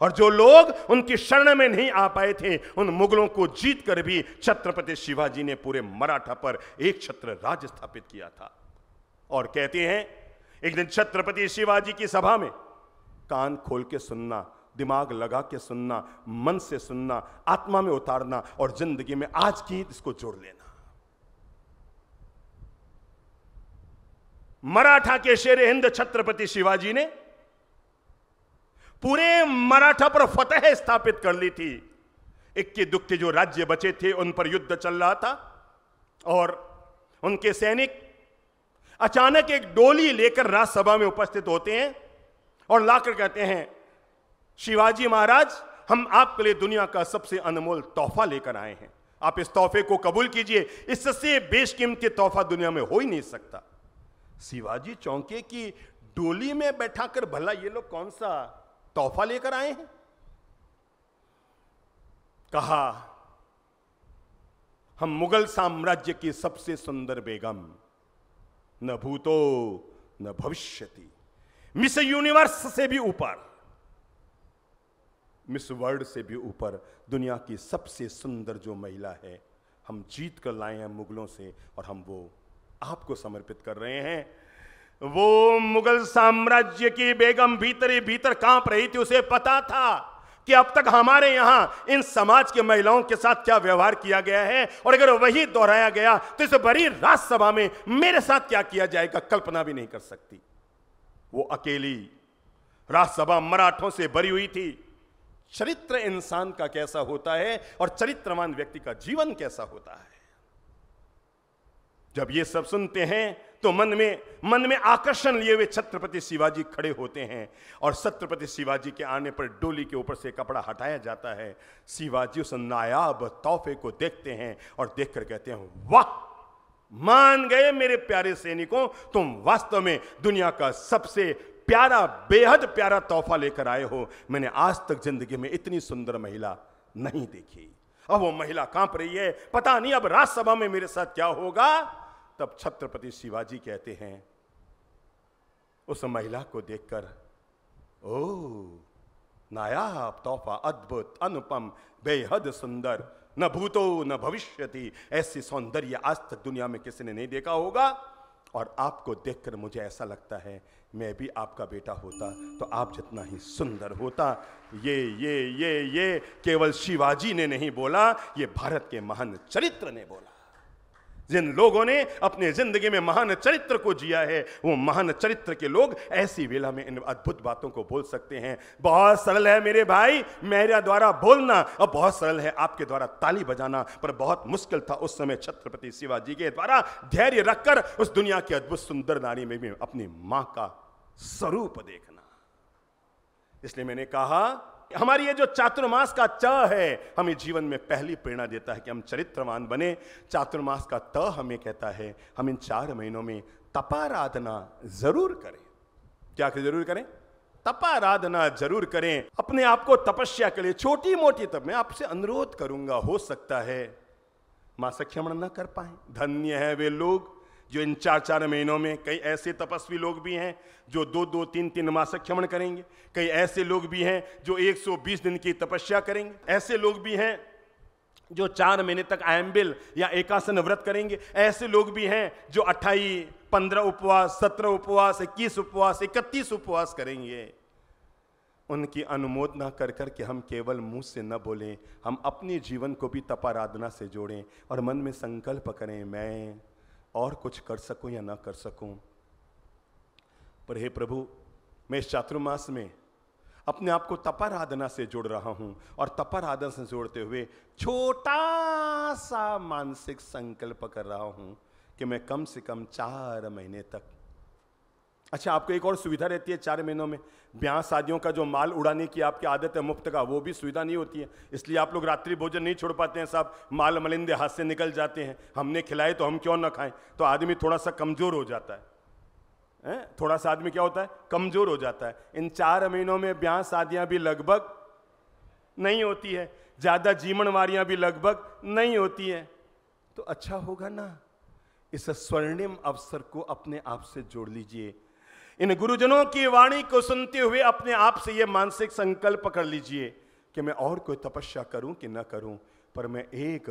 और जो लोग उनकी शरण में नहीं आ पाए थे उन मुगलों को जीत कर भी छत्रपति शिवाजी ने पूरे मराठा पर एक छत्र राज स्थापित किया था और कहते हैं एक दिन छत्रपति शिवाजी की सभा में कान खोल के सुनना दिमाग लगा के सुनना मन से सुनना आत्मा में उतारना और जिंदगी में आज की इसको जोड़ लेना मराठा के शेर हिंद छत्रपति शिवाजी ने पूरे मराठा पर फतेह स्थापित कर ली थी इक्के के जो राज्य बचे थे उन पर युद्ध चल रहा था और उनके सैनिक अचानक एक डोली लेकर राज्यसभा में उपस्थित होते हैं और लाकर कहते हैं शिवाजी महाराज हम आपके लिए दुनिया का सबसे अनमोल तोहफा लेकर आए हैं आप इस तोहफे को कबूल कीजिए इससे बेशकीमती तोहफा दुनिया में हो ही नहीं सकता शिवाजी चौंके की डोली में बैठाकर भला ये लोग कौन सा तोहफा लेकर आए हैं कहा हम मुगल साम्राज्य की सबसे सुंदर बेगम न भूतो न भविष्यति मिस यूनिवर्स से भी ऊपर मिस वर्ल्ड से भी ऊपर दुनिया की सबसे सुंदर जो महिला है हम जीत कर लाए हैं मुगलों से और हम वो आपको समर्पित कर रहे हैं वो मुगल साम्राज्य की बेगम भीतरी भीतर कांप रही थी उसे पता था कि अब तक हमारे यहां इन समाज के महिलाओं के साथ क्या व्यवहार किया गया है और अगर वही दोहराया गया तो इस बड़ी राज्यसभा में मेरे साथ क्या किया जाएगा कल्पना भी नहीं कर सकती वो अकेली राज्यसभा मराठों से भरी हुई थी चरित्र इंसान का कैसा होता है और चरित्रवान व्यक्ति का जीवन कैसा होता है जब ये सब सुनते हैं तो मन में मन में आकर्षण लिए हुए छत्रपति शिवाजी खड़े होते हैं और छत्रपति शिवाजी के आने पर डोली के ऊपर से कपड़ा हटाया जाता है शिवाजी उस नायाब तोहफे को देखते हैं और देखकर कहते हैं वाह मान गए मेरे प्यारे सैनिकों तुम वास्तव में दुनिया का सबसे प्यारा बेहद प्यारा तोहफा लेकर आए हो मैंने आज तक जिंदगी में इतनी सुंदर महिला नहीं देखी अब वो महिला कांप रही है पता नहीं अब राज्यसभा में मेरे साथ क्या होगा तब छत्रपति शिवाजी कहते हैं उस महिला को देखकर ओ नायाब तोहफा अद्भुत अनुपम बेहद सुंदर न भूतो न भविष्यति ऐसी सौंदर्य आज तक दुनिया में किसी ने नहीं देखा होगा और आपको देखकर मुझे ऐसा लगता है मैं भी आपका बेटा होता तो आप जितना ही सुंदर होता ये ये ये ये केवल शिवाजी ने नहीं बोला ये भारत के महान चरित्र ने बोला जिन लोगों ने अपने जिंदगी में महान चरित्र को जिया है वो महान चरित्र के लोग ऐसी वेला में इन अद्भुत बातों को बोल सकते हैं बहुत सरल है मेरे भाई मेरा द्वारा बोलना और बहुत सरल है आपके द्वारा ताली बजाना पर बहुत मुश्किल था उस समय छत्रपति शिवाजी के द्वारा धैर्य रखकर उस दुनिया की अद्भुत सुंदर नारी में भी अपनी मां का स्वरूप देखना इसलिए मैंने कहा हमारी ये जो चातुर्मास का च है हमें जीवन में पहली प्रेरणा देता है कि हम चरित्रवान बने चातुर्मास का त हमें कहता है हम इन चार महीनों में तपाराधना जरूर करें क्या जरूर करें तपाराधना जरूर करें अपने आप को तपस्या के लिए छोटी मोटी तब मैं आपसे अनुरोध करूंगा हो सकता है मां सख्यमण न कर पाए धन्य है वे लोग जो इन चार चार महीनों में कई ऐसे तपस्वी लोग भी हैं जो दो दो तीन तीन मासक क्षमण करेंगे कई ऐसे लोग भी हैं जो 120 दिन की तपस्या करेंगे ऐसे लोग भी हैं जो चार महीने तक आयम्बिल या एकासन व्रत करेंगे ऐसे लोग भी हैं जो अट्ठाई पंद्रह उपवास सत्रह उपवास इक्कीस उपवास इकतीस उपवास करेंगे उनकी अनुमोदना कर कर के हम केवल मुंह से न बोलें हम अपने जीवन को भी तपाराधना से जोड़ें और मन में संकल्प करें मैं और कुछ कर सकूं या ना कर सकूं पर हे प्रभु मैं इस चातुर्मास में अपने आप को तपाराधना से जोड़ रहा हूं और तपाराधना से जोड़ते हुए छोटा सा मानसिक संकल्प कर रहा हूं कि मैं कम से कम चार महीने तक अच्छा आपको एक और सुविधा रहती है चार महीनों में ब्याह शादियों का जो माल उड़ाने की आपकी आदत है मुफ्त का वो भी सुविधा नहीं होती है इसलिए आप लोग रात्रि भोजन नहीं छोड़ पाते हैं साहब माल मलिंदे हाथ से निकल जाते हैं हमने खिलाए तो हम क्यों ना खाएं तो आदमी थोड़ा सा कमज़ोर हो जाता है ए? थोड़ा सा आदमी क्या होता है कमज़ोर हो जाता है इन चार महीनों में ब्याह शादियाँ भी लगभग नहीं होती है ज़्यादा जीवन वारियाँ भी लगभग नहीं होती है तो अच्छा होगा ना इस स्वर्णिम अवसर को अपने आप से जोड़ लीजिए इन गुरुजनों की वाणी को सुनते हुए अपने आप से ये मानसिक संकल्प कर लीजिए कि मैं और कोई तपस्या करूं कि न करूं पर मैं एक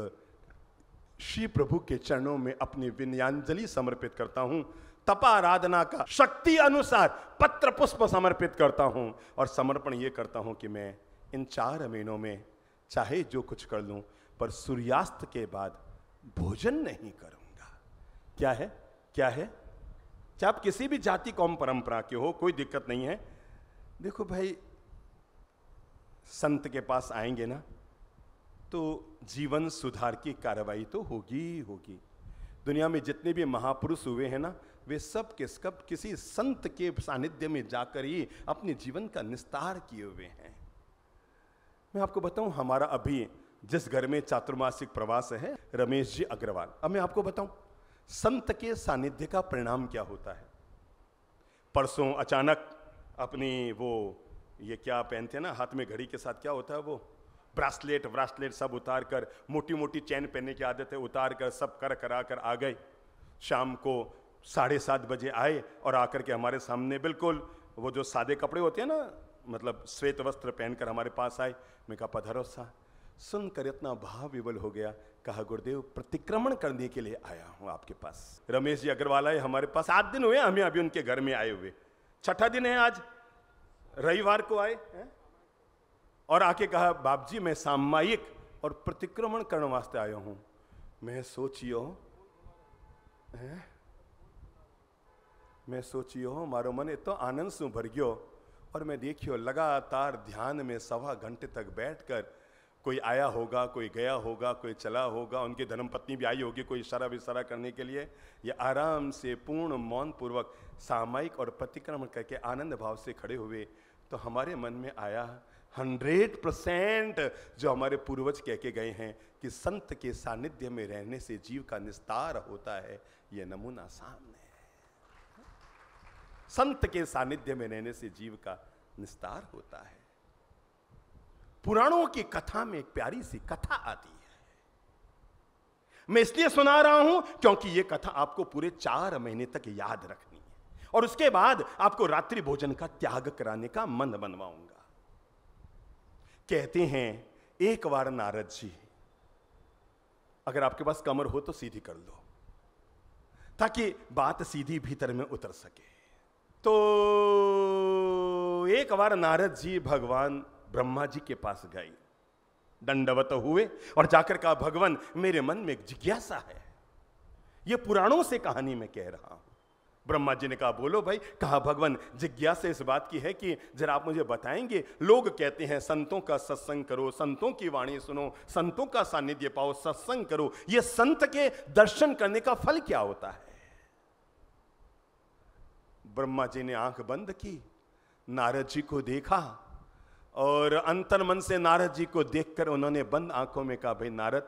श्री प्रभु के चरणों में अपनी विनयांजलि समर्पित करता हूं तपा आराधना का शक्ति अनुसार पत्र पुष्प समर्पित करता हूं और समर्पण ये करता हूं कि मैं इन चार महीनों में चाहे जो कुछ कर लूं पर सूर्यास्त के बाद भोजन नहीं करूंगा क्या है क्या है चाहे आप किसी भी जाति कौम परंपरा के हो कोई दिक्कत नहीं है देखो भाई संत के पास आएंगे ना तो जीवन सुधार की कार्रवाई तो होगी ही होगी दुनिया में जितने भी महापुरुष हुए हैं ना वे सब के सब किसी संत के सानिध्य में जाकर ही अपने जीवन का निस्तार किए हुए हैं मैं आपको बताऊं हमारा अभी जिस घर में चातुर्मासिक प्रवास है रमेश जी अग्रवाल अब मैं आपको बताऊं संत के सानिध्य का परिणाम क्या होता है परसों अचानक अपनी वो ये क्या पहनते हैं ना हाथ में घड़ी के साथ क्या होता है वो ब्रासलेट ब्रासलेट सब उतार कर मोटी मोटी चैन पहनने की आदत है उतार कर सब कर करा कर आ गए शाम को साढ़े सात बजे आए और आकर के हमारे सामने बिल्कुल वो जो सादे कपड़े होते हैं ना मतलब श्वेत वस्त्र पहनकर हमारे पास आए मैं कहा पधरो सा सुनकर इतना भाव विवल हो गया कहा गुरुदेव प्रतिक्रमण करने के लिए आया हूँ आपके पास रमेश जी अग्रवाल आए हमारे पास आठ दिन हुए हमें अभी उनके घर में आए हुए छठा दिन है आज रविवार को आए और आके कहा बाप जी मैं सामायिक और प्रतिक्रमण करने वास्ते आया हूँ मैं सोचियो मैं सोचियो मारो मन इतो आनंद से भर गयो और मैं देखियो लगातार ध्यान में सवा घंटे तक बैठकर कोई आया होगा कोई गया होगा कोई चला होगा उनकी धर्मपत्नी भी आई होगी कोई इशारा विशारा करने के लिए ये आराम से पूर्ण मौन पूर्वक सामायिक और प्रतिक्रमण करके आनंद भाव से खड़े हुए तो हमारे मन में आया हंड्रेड परसेंट जो हमारे पूर्वज कह के गए हैं कि संत के सानिध्य में रहने से जीव का निस्तार होता है ये नमूना सामने है संत के सानिध्य में रहने से जीव का निस्तार होता है पुराणों की कथा में एक प्यारी सी कथा आती है मैं इसलिए सुना रहा हूं क्योंकि यह कथा आपको पूरे चार महीने तक याद रखनी है और उसके बाद आपको रात्रि भोजन का त्याग कराने का मन बनवाऊंगा कहते हैं एक बार नारद जी अगर आपके पास कमर हो तो सीधी कर लो ताकि बात सीधी भीतर में उतर सके तो एक बार नारद जी भगवान ब्रह्मा जी के पास गई दंडवत हुए और जाकर कहा भगवान मेरे मन में एक जिज्ञासा है यह पुराणों से कहानी में कह रहा हूं ब्रह्मा जी ने कहा बोलो भाई कहा भगवान जिज्ञासा इस बात की है कि जरा आप मुझे बताएंगे लोग कहते हैं संतों का सत्संग करो संतों की वाणी सुनो संतों का सानिध्य पाओ सत्संग करो ये संत के दर्शन करने का फल क्या होता है ब्रह्मा जी ने आंख बंद की नारद जी को देखा और अंतर मन से नारद जी को देखकर उन्होंने बंद आंखों में कहा भाई नारद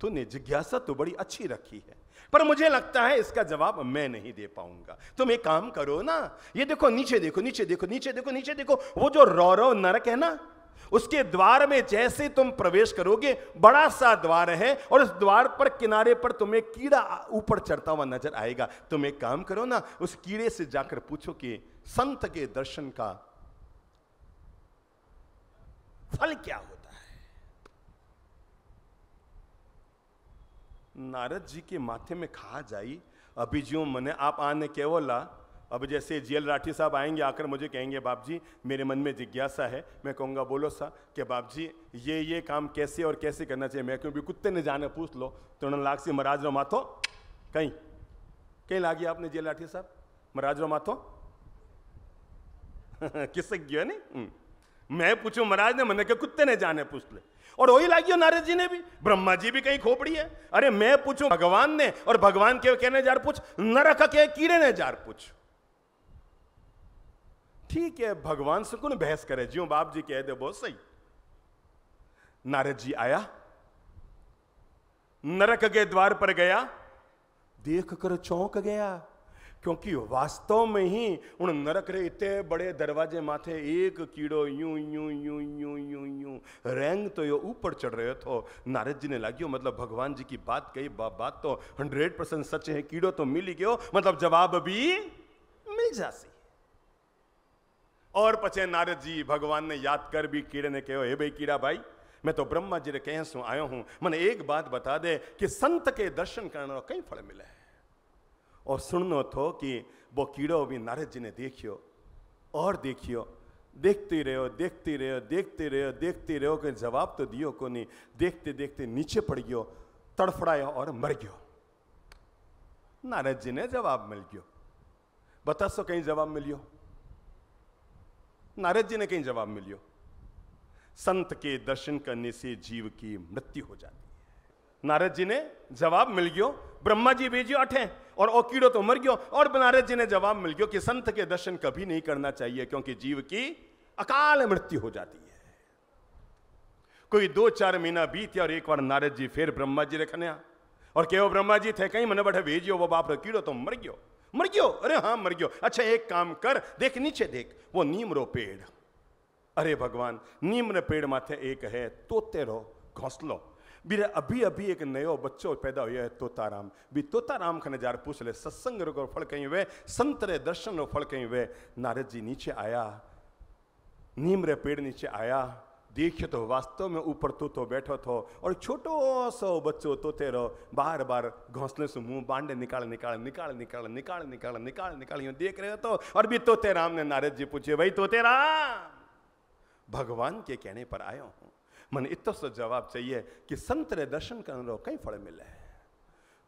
तूने जिज्ञासा तो बड़ी अच्छी रखी है पर मुझे लगता है इसका जवाब मैं नहीं दे पाऊंगा तुम एक काम करो ना ये देखो नीचे देखो नीचे देखो नीचे देखो नीचे देखो वो जो रौरव नरक है ना उसके द्वार में जैसे तुम प्रवेश करोगे बड़ा सा द्वार है और उस द्वार पर किनारे पर तुम्हें कीड़ा ऊपर चढ़ता हुआ नजर आएगा तुम एक काम करो ना उस कीड़े से जाकर पूछो कि संत के दर्शन का फल क्या होता है नारद जी के माथे में खा जाई अभी जो मने आप आने के बोला अब जैसे जीएल राठी साहब आएंगे आकर मुझे कहेंगे बाप जी मेरे मन में जिज्ञासा है मैं कहूँगा बोलो सा कि बाप जी ये ये काम कैसे और कैसे करना चाहिए मैं क्योंकि कुत्ते ने जाने पूछ लो तो उन्होंने लाख से महाराज रो माथो कहीं कहीं लागी आपने जेल राठी साहब महाराज रो माथो *laughs* किसक गया नहीं हम्म। मैं पूछू महाराज ने मैंने कहा कुत्ते ने जाने पूछ ले और वही लागियो नारद जी ने भी ब्रह्मा जी भी कहीं खोपड़ी है अरे मैं पूछू भगवान ने और भगवान के कहने जार पूछ नरक के कीड़े ने जार पूछ ठीक है भगवान से कौन बहस करे जी बाप जी कह दे बहुत सही नारद जी आया नरक के द्वार पर गया देख कर चौंक गया क्योंकि वास्तव में ही उन नरक रे इतने बड़े दरवाजे माथे एक कीड़ो यूं यूं यूं यूं यूं यूं रेंग तो यो ऊपर चढ़ रहे थो नारद जी ने लागियो मतलब भगवान जी की बात कही बा, बात तो हंड्रेड परसेंट सच है कीड़ो तो मिल ही गयो मतलब जवाब भी मिल जासी और पचे नारद जी भगवान ने याद कर भी कीड़े ने कहो हे भाई कीड़ा भाई मैं तो ब्रह्मा जी ने कह सु आयो हूं मैंने एक बात बता दे कि संत के दर्शन करने कई फल मिले है और सुनो थो कि वो कीड़ो भी नारद जी ने देखियो और देखियो देखते रहो देखते रहो देखते रहो देखते रहो कि जवाब तो दियो को नहीं देखते देखते नीचे पड़ गयो तड़फड़ाया और मर गयो नारद जी ने जवाब मिल गयो बता सो कहीं जवाब मिलियो नारद जी ने कहीं जवाब मिलियो संत के दर्शन करने से जीव की मृत्यु हो जाती है नारद जी ने जवाब मिल गयो ब्रह्मा जी बेजियो अठे और ओ कीड़ो तो मर गयो और बनारस जी ने जवाब मिल गयो कि संत के दर्शन कभी नहीं करना चाहिए क्योंकि जीव की अकाल मृत्यु हो जाती है कोई दो चार महीना बीत और एक बार नारद जी फिर ब्रह्मा जी रखने और कहो ब्रह्मा जी थे कहीं मैंने बैठे भेजियो वो बाप कीड़ो तो मर गयो मर गयो अरे हाँ मर गयो अच्छा एक काम कर देख नीचे देख वो नीम रो पेड़ अरे भगवान नीम ने पेड़ माथे एक है तोते रो घोसलो बीरे अभी अभी एक नयो बच्चो पैदा हुआ है तोताराम बि तोताराम खने जार पूछ ले सत्संग रो फल कहीं वे संतरे दर्शन रो फल कहीं वे नारद जी नीचे आया नीम रे पेड़ नीचे आया देखे तो वास्तव में ऊपर तो तो बैठो थो और छोटो सो बच्चो तोते रहो बार बार घोंसले से मुंह बांडे निकाल निकाल निकाल निकाल निकाल निकाल निकाल निकाल यूं देख रहे तो और भी तोते राम ने नारद जी पूछे भाई तोते राम भगवान के कहने पर आयो हूं मन इतो सो जवाब चाहिए कि संत दर्शन करण रो कई फल मिले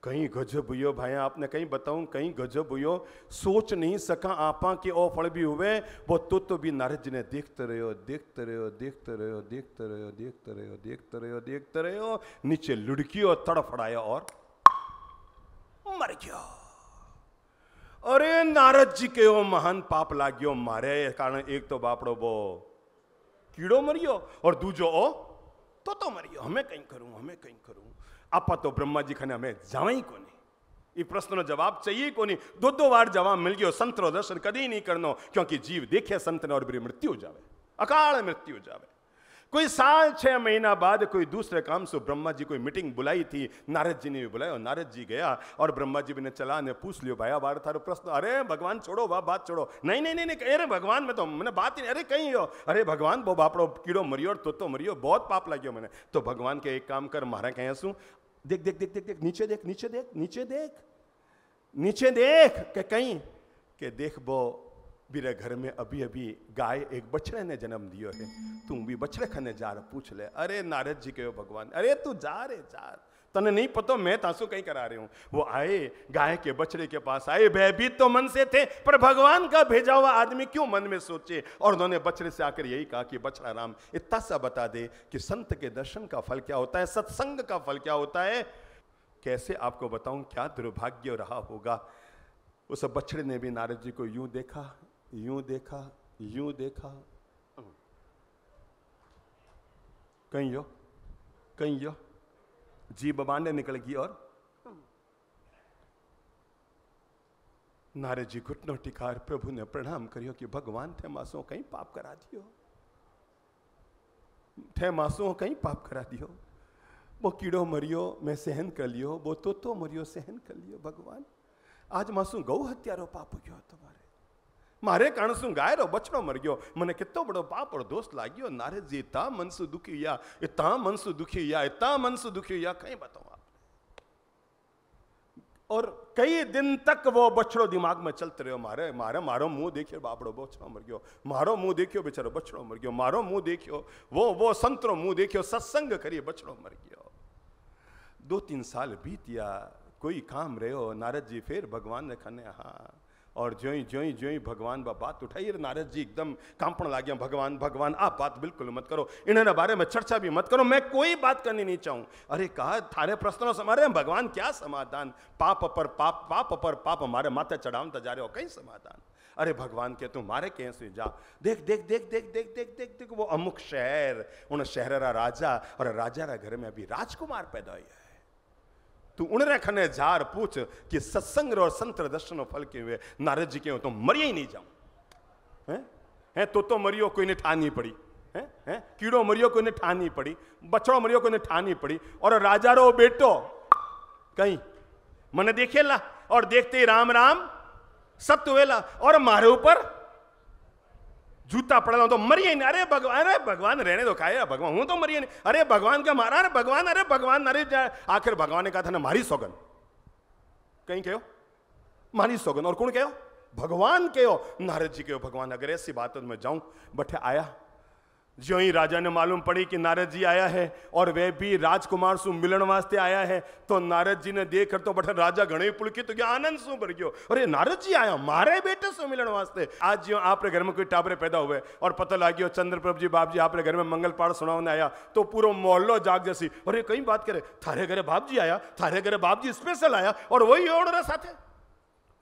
कहीं गजब हुयो भाई आपने कहीं बताऊं कहीं गजब हुयो सोच नहीं सका आपा कि ओ फल भी हुए वो तो तो भी नारद जी ने देखते रहो देखते रहो देखते रहो देखते रहो देखते रहो देखते रहो देखते रहो नीचे लुड़कियो तड़फड़ाया और मर गयो अरे नारद जी के ओ महान पाप लागियो मारे कारण एक तो बापड़ो वो कीड़ो मरियो और दूजो ओ તો તો મરીયો અમે કંઈ કરું અમે કંઈ કરું આપા તો બ્રહ્માજી ખાને અમે જવાય કોને એ પ્રશ્નનો જવાબ चाहिए કોની દો દો વાર જવાબ મિલ ગયો સંતરો દર્શન કદી નહીં કરનો ક્યોંકિ જીવ દેખે સંતને और भी मृत्यु जावे अकाल मृत्यु जावे कोई साल छह महीना बाद कोई दूसरे काम से ब्रह्मा जी कोई मीटिंग बुलाई थी नारद जी ने भी बुलाया और नारद जी गया और ब्रह्मा जी ने चला ने पूछ लियो भाई बार थारो प्रश्न अरे भगवान छोड़ो वाह बात छोड़ो नहीं नहीं नहीं अरे भगवान में तो मैंने बात ही अरे कहीं हो अरे भगवान बो बापड़ो कीड़ो मरियो तो, तो मरियो बहुत पाप लगे मैंने तो भगवान के एक काम कर मारा कहें हंसू देख देख देख देख देख नीचे देख नीचे देख नीचे देख नीचे देख के कहीं के देख बो मेरे घर में अभी अभी गाय एक बछड़े ने जन्म दियो है तुम भी बछड़े खाने जा रहे पूछ ले अरे नारद जी के भगवान अरे तू जा रे जा तने नहीं पता मैं तासु कहीं करा रही हूं वो आए गाय के बछड़े के पास आए भयभीत तो मन से थे पर भगवान का भेजा हुआ आदमी क्यों मन में सोचे और उन्होंने बछड़े से आकर यही कहा कि बछड़ा राम इतना सा बता दे कि संत के दर्शन का फल क्या होता है सत्संग का फल क्या होता है कैसे आपको बताऊं क्या दुर्भाग्य रहा होगा उस बछड़े ने भी नारद जी को यूं देखा यूं देखा यूं देखा कहीं यो कहीं यो जी बबान ने निकल गई और नारे जी घुटनों टिकार प्रभु ने प्रणाम करियो कि भगवान थे मासो कहीं पाप करा दियो थे मासो कहीं पाप करा दियो वो कीड़ो मरियो मैं सहन कर लियो वो तो, तो मरियो सहन कर लियो भगवान आज मासू गौ हत्यारो पाप हो गया तुम्हारे मारे कारण गाय रो મારે मर गयो मने મરી बड़ो મને और दोस्त लागियो नारे जी ता मन सु दुखी या इता मन सु दुखी या इता मन सु दुखी या कहीं बताओ आप और कई दिन तक वो बछड़ो दिमाग में चलते रहे मारे मारे मारो मुंह देखियो बापड़ो बछड़ो मर गयो मारो मुंह देखियो बेचारो बछड़ो मर गयो मारो मुंह देखियो वो वो संतरो मुंह देखियो सत्संग करिए बछड़ो मर गयो दो तीन साल बीत गया कोई काम रहे हो नारद जी फिर भगवान ने खाने हाँ और ज्योई ज्यों ज्योई भगवान बा बात उठाई रे नारद जी एकदम कांपण लाग गया भगवान भगवान आप बात बिल्कुल मत करो इन्होंने बारे में चर्चा भी मत करो मैं कोई बात करनी नहीं चाहूँ अरे कहा थारे प्रश्नों समारे भगवान क्या समाधान पाप पर पाप पाप पर पाप हमारे माथे चढ़ावता तो जा रहे हो कहीं समाधान अरे भगवान के तू मारे कैसे जा देख देख देख देख देख देख देख देख वो अमुक शहर उन शहर रा राजा और राजा रा घर में अभी राजकुमार पैदा हुआ है तू उन रखने जार पूछ कि सत्संग और संत दर्शन फल के हुए नारद जी के हो तो मरिए ही नहीं जाऊं है? है तो तो मरियो कोई ने ठानी पड़ी है? है? कीड़ो मरियो कोई ने ठानी पड़ी बछड़ो मरियो कोई ने ठानी पड़ी और राजा रो बेटो कहीं मने देखेला और देखते ही राम राम सत्य वेला और मारे ऊपर जूता पड़ेला तो मरिए नहीं अरे भगवान अरे भगवान रहने दो खाए भगवान हूँ तो मरिए नहीं अरे भगवान का मारा अरे भगवान अरे भगवान अरे आखिर भगवान ने कहा था ना मारी सौगन कहीं कहो मारी सौगन और कौन कहो भगवान कहो नारद जी कहो भगवान अगर ऐसी बात तो मैं जाऊं बठे आया जो ही राजा ने मालूम पड़ी कि नारद जी आया है और वह भी राजकुमार सु मिलन वास्ते आया है तो नारद जी ने देख कर तो बठन राजा घणे पुलकित तो क्या आनंद सु भर गयो अरे नारद जी आया मारे बेटे सु मिलन वास्ते आज जो आपके घर में कोई टाबरे पैदा हुए और पता लग गयो चंद्रप्रभ जी बाप जी आपके घर में मंगल पाठ सुनाने आया तो पूरा मोहल्लो जाग जैसी अरे कहीं बात करे थारे घरे बाप जी आया थारे घरे बाप जी स्पेशल आया और वही और रहा साथे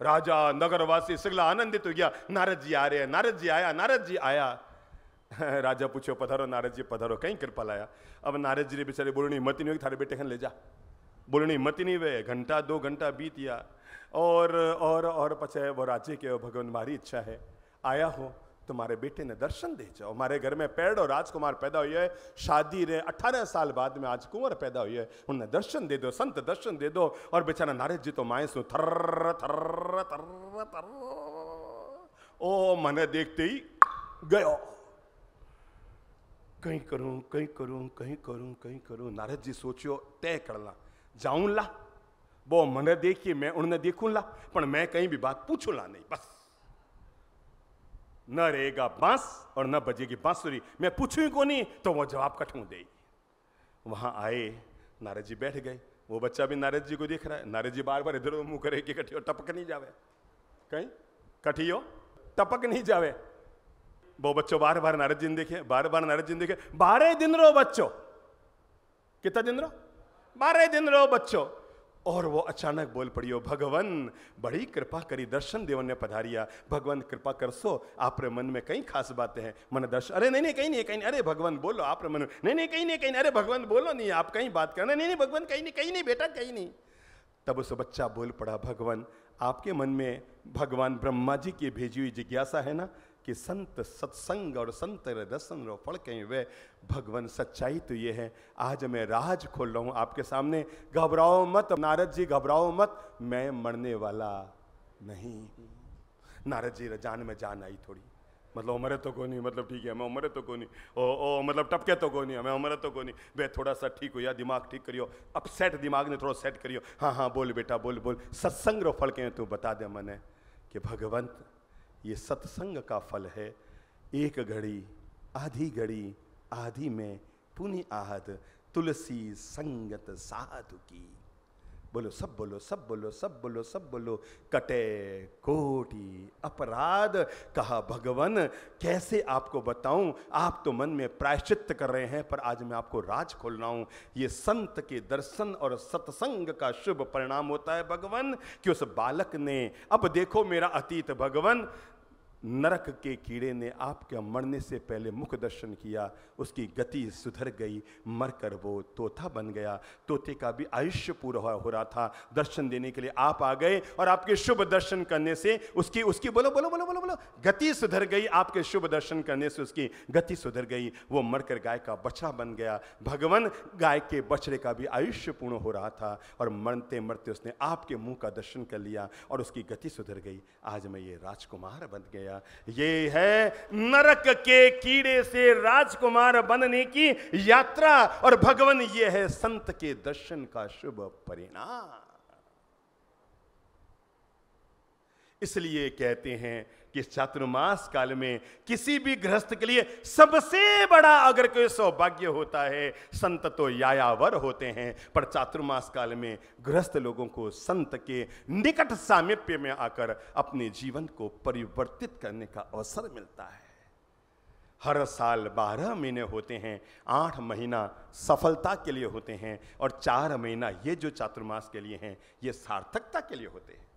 राजा नगरवासी सगला आनंदित हो गया नारद जी आ रहे हैं नारद जी आया नारद जी आया *laughs* राजा पूछो पधारो नारद जी पधारो कहीं कृपा लाया अब नारद जी ने बेचारे बोलनी हिम्मत नहीं हुई थारे बेटे खन ले जा बोलनी हिम्मत नहीं हुए घंटा दो घंटा बीत गया और और और पचे वो राजे के भगवान मारी इच्छा है आया हो तुम्हारे बेटे ने दर्शन दे जाओ हमारे घर में पेड़ और राजकुमार पैदा हुई है शादी रे अठारह साल बाद में आज कुंवर पैदा हुई है उन्हें दर्शन दे दो संत दर्शन दे दो और बेचारा नारद जी तो माए सु थर्र थर्र थर्र थर्र ओ मने देखते ही गयो कहीं करूं कहीं करूं कहीं करूं कहीं करूं नारद जी सोचियो तय ला जाऊं ला वो मने देखिए मैं उनने देखू ला पर मैं कहीं भी बात पूछू ला नहीं बस न रहेगा बांस और न बजेगी बांसुरी मैं पूछू को नहीं तो वो जवाब कठू दे वहां आए नारद जी बैठ गए वो बच्चा भी नारद जी को देख रहा है नारद जी बार बार इधर मुंह करे कि कठियो टपक नहीं जावे कहीं कठियो टपक नहीं जावे वो बच्चों बार बार नारद जी देखे बार बार नारद जी देखे बारह दिन रहो बच्चों कितना दिन रहो बारह दिन रहो बच्चों और वो अचानक बोल पड़ियो भगवान बड़ी कृपा करी दर्शन देवन ने पधारिया भगवान कृपा कर सो आपरे मन में कई खास बातें हैं मन दर्शन अरे नहीं नहीं कहीं नहीं कहीं अरे भगवान बोलो आपरे मन नहीं नहीं कहीं नहीं कहीं अरे भगवान बोलो नहीं आप कहीं बात करना नहीं नहीं भगवान कहीं नहीं कहीं नहीं बेटा कहीं नहीं तब उस बच्चा बोल पड़ा भगवान आपके मन में भगवान ब्रह्मा जी की भेजी हुई जिज्ञासा है ना कि संत सत्संग और संत दर्शन रो फल कहीं वे भगवान सच्चाई तो ये है आज मैं राज खोल रहा हूँ आपके सामने घबराओ मत नारद जी घबराओ मत मैं मरने वाला नहीं नारद जी जान में जान आई थोड़ी मतलब उम्र तो को नहीं मतलब ठीक है मैं उम्र तो को नहीं ओ ओ मतलब टपके तो को नहीं मैं उम्र तो को नहीं वे थोड़ा सा ठीक हो या दिमाग ठीक करियो अपसेट दिमाग ने थोड़ा सेट करियो हाँ हाँ बोल बेटा बोल बोल सत्संग रो फल के तू तो बता दे मैंने कि भगवंत ये सत्संग का फल है एक घड़ी आधी घड़ी आधी में पुनि आहद तुलसी संगत साधु की बोलो सब बोलो सब बोलो सब बोलो सब बोलो कटे कोटि अपराध कहा भगवान कैसे आपको बताऊं आप तो मन में प्रायश्चित कर रहे हैं पर आज मैं आपको राज खोल रहा हूं ये संत के दर्शन और सत्संग का शुभ परिणाम होता है भगवान कि उस बालक ने अब देखो मेरा अतीत भगवान नरक के कीड़े ने आपके मरने से पहले मुख दर्शन किया उसकी गति सुधर गई मरकर वो तोता बन गया तोते का भी आयुष्य पूरा हो रहा था दर्शन देने के लिए आप आ गए और आपके शुभ दर्शन करने से उसकी उसकी बोलो बोलो बोलो बोलो बोलो गति सुधर गई आपके शुभ दर्शन करने से उसकी गति सुधर गई वो मरकर गाय का बछड़ा बन गया भगवान गाय के बछड़े का भी आयुष्य पूर्ण हो रहा था और मरते मरते उसने आपके मुंह का दर्शन कर लिया और उसकी गति सुधर गई आज मैं ये राजकुमार बन गया गया ये है नरक के कीड़े से राजकुमार बनने की यात्रा और भगवान ये है संत के दर्शन का शुभ परिणाम इसलिए कहते हैं कि चातुर्मास काल में किसी भी गृहस्थ के लिए सबसे बड़ा अगर कोई सौभाग्य होता है संत तो यायावर होते हैं पर चातुर्मास काल में गृहस्थ लोगों को संत के निकट सामिप्य में आकर अपने जीवन को परिवर्तित करने का अवसर मिलता है हर साल बारह महीने होते हैं आठ महीना सफलता के लिए होते हैं और चार महीना ये जो चातुर्मास के लिए हैं ये सार्थकता के लिए होते हैं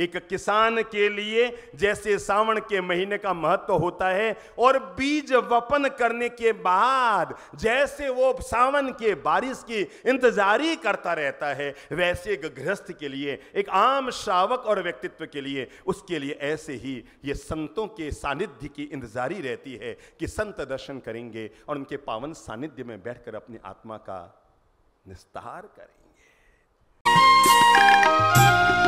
एक किसान के लिए जैसे सावन के महीने का महत्व होता है और बीज वपन करने के बाद जैसे वो सावन के बारिश की इंतजारी करता रहता है वैसे एक गृहस्थ के लिए एक आम श्रावक और व्यक्तित्व के लिए उसके लिए ऐसे ही ये संतों के सानिध्य की इंतजारी रहती है कि संत दर्शन करेंगे और उनके पावन सानिध्य में बैठकर अपनी आत्मा का निस्तार करेंगे